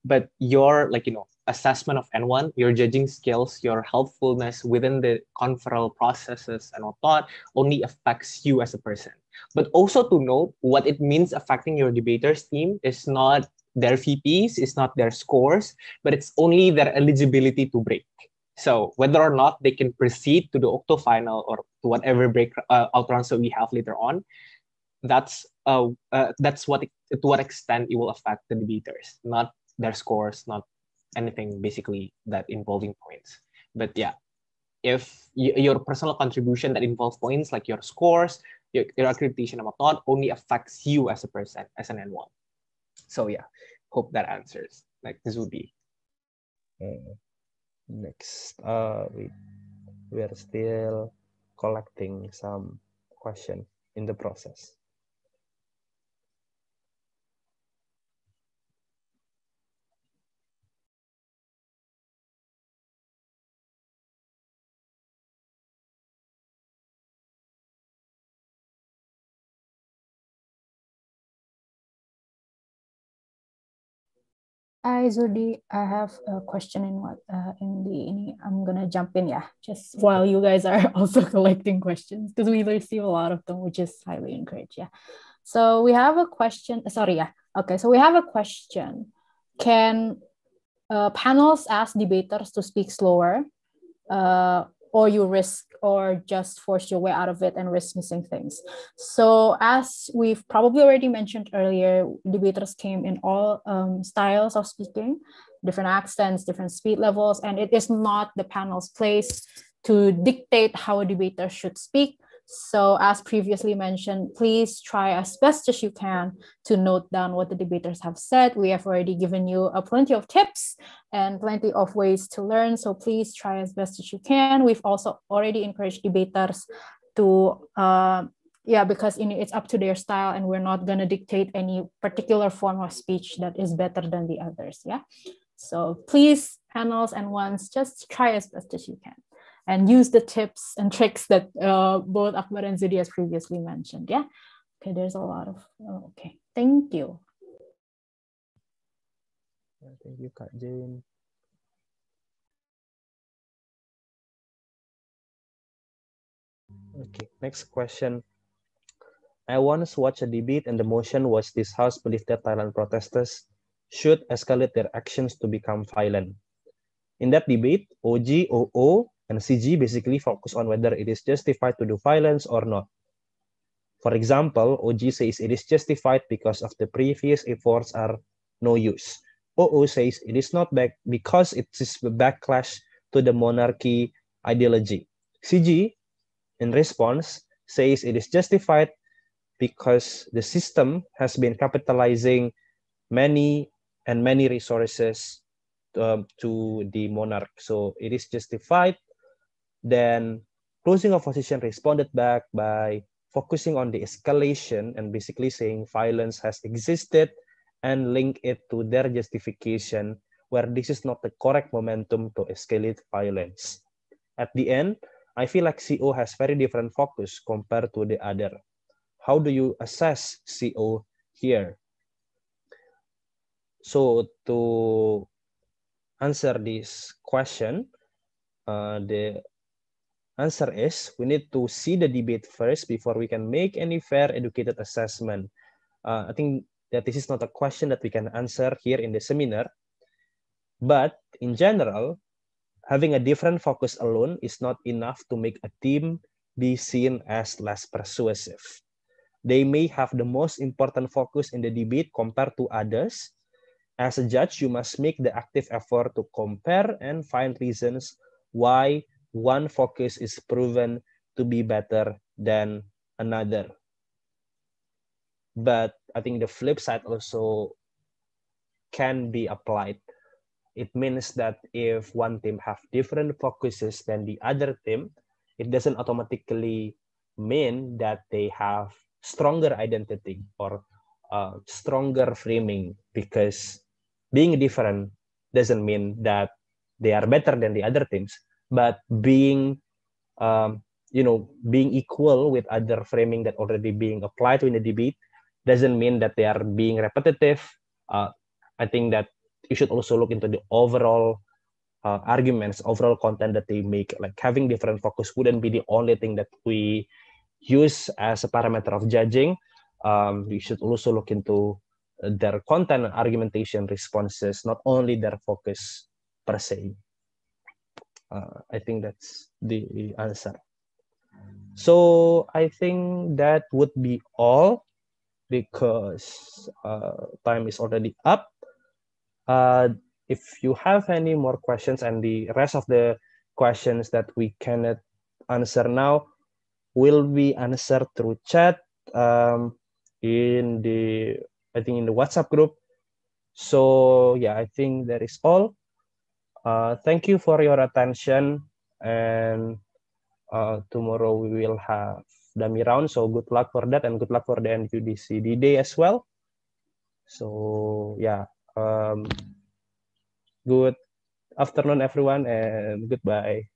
but your like you know assessment of n1 your judging skills your helpfulness within the conferral processes and whatnot only affects you as a person but also to note what it means affecting your debaters team is not their VPs, it's not their scores, but it's only their eligibility to break. So whether or not they can proceed to the octo final or to whatever break uh, outrun that we have later on, that's uh, uh, that's what it, to what extent it will affect the debaters, not their scores, not anything basically that involving points. But yeah, if your personal contribution that involves points, like your scores, your, your accreditation and whatnot, only affects you as a person, as an N1. So yeah, hope that answers. Like this would be. Mm. Next, uh, we we are still collecting some question in the process. Hi Zudi, I have a question in what uh, in the in, I'm gonna jump in yeah, just while you guys are also collecting questions because we receive a lot of them, which is highly encouraged. Yeah, so we have a question. Sorry, yeah, okay. So we have a question. Can uh, panels ask debaters to speak slower? Uh, or you risk or just force your way out of it and risk missing things. So, as we've probably already mentioned earlier, debaters came in all um, styles of speaking, different accents, different speed levels, and it is not the panel's place to dictate how a debater should speak so, as previously mentioned, please try as best as you can to note down what the debaters have said. We have already given you a uh, plenty of tips and plenty of ways to learn. So, please try as best as you can. We've also already encouraged debaters to, uh, yeah, because it's up to their style, and we're not going to dictate any particular form of speech that is better than the others. Yeah. So, please, panels and ones, just try as best as you can and use the tips and tricks that uh, both Akbar and Zudi has previously mentioned. Yeah. Okay, there's a lot of, oh, okay, thank you. Thank you, Kak Jane. Okay, next question. I once watched a debate and the motion was this house believed that Thailand protesters should escalate their actions to become violent. In that debate, OGOO and CG basically focus on whether it is justified to do violence or not. For example, OG says it is justified because of the previous efforts are no use. OO says it is not back because it is a backlash to the monarchy ideology. CG, in response, says it is justified because the system has been capitalizing many and many resources um, to the monarch. So it is justified then closing of position responded back by focusing on the escalation and basically saying violence has existed and link it to their justification where this is not the correct momentum to escalate violence. At the end, I feel like CO has very different focus compared to the other. How do you assess CO here? So to answer this question, uh, the Answer is we need to see the debate first before we can make any fair educated assessment. Uh, I think that this is not a question that we can answer here in the seminar. But in general, having a different focus alone is not enough to make a team be seen as less persuasive. They may have the most important focus in the debate compared to others. As a judge, you must make the active effort to compare and find reasons why one focus is proven to be better than another. But I think the flip side also can be applied. It means that if one team have different focuses than the other team, it doesn't automatically mean that they have stronger identity or uh, stronger framing because being different doesn't mean that they are better than the other teams but being um, you know being equal with other framing that already being applied to in the debate doesn't mean that they are being repetitive uh, i think that you should also look into the overall uh, arguments overall content that they make like having different focus wouldn't be the only thing that we use as a parameter of judging um, you should also look into their content argumentation responses not only their focus per se uh, I think that's the answer. So I think that would be all because uh, time is already up. Uh, if you have any more questions and the rest of the questions that we cannot answer now will be answered through chat um, in the I think in the WhatsApp group. So yeah, I think that is all. Uh, thank you for your attention and uh, tomorrow we will have dummy round. So good luck for that and good luck for the NQDCD day as well. So yeah, um, good afternoon everyone and goodbye.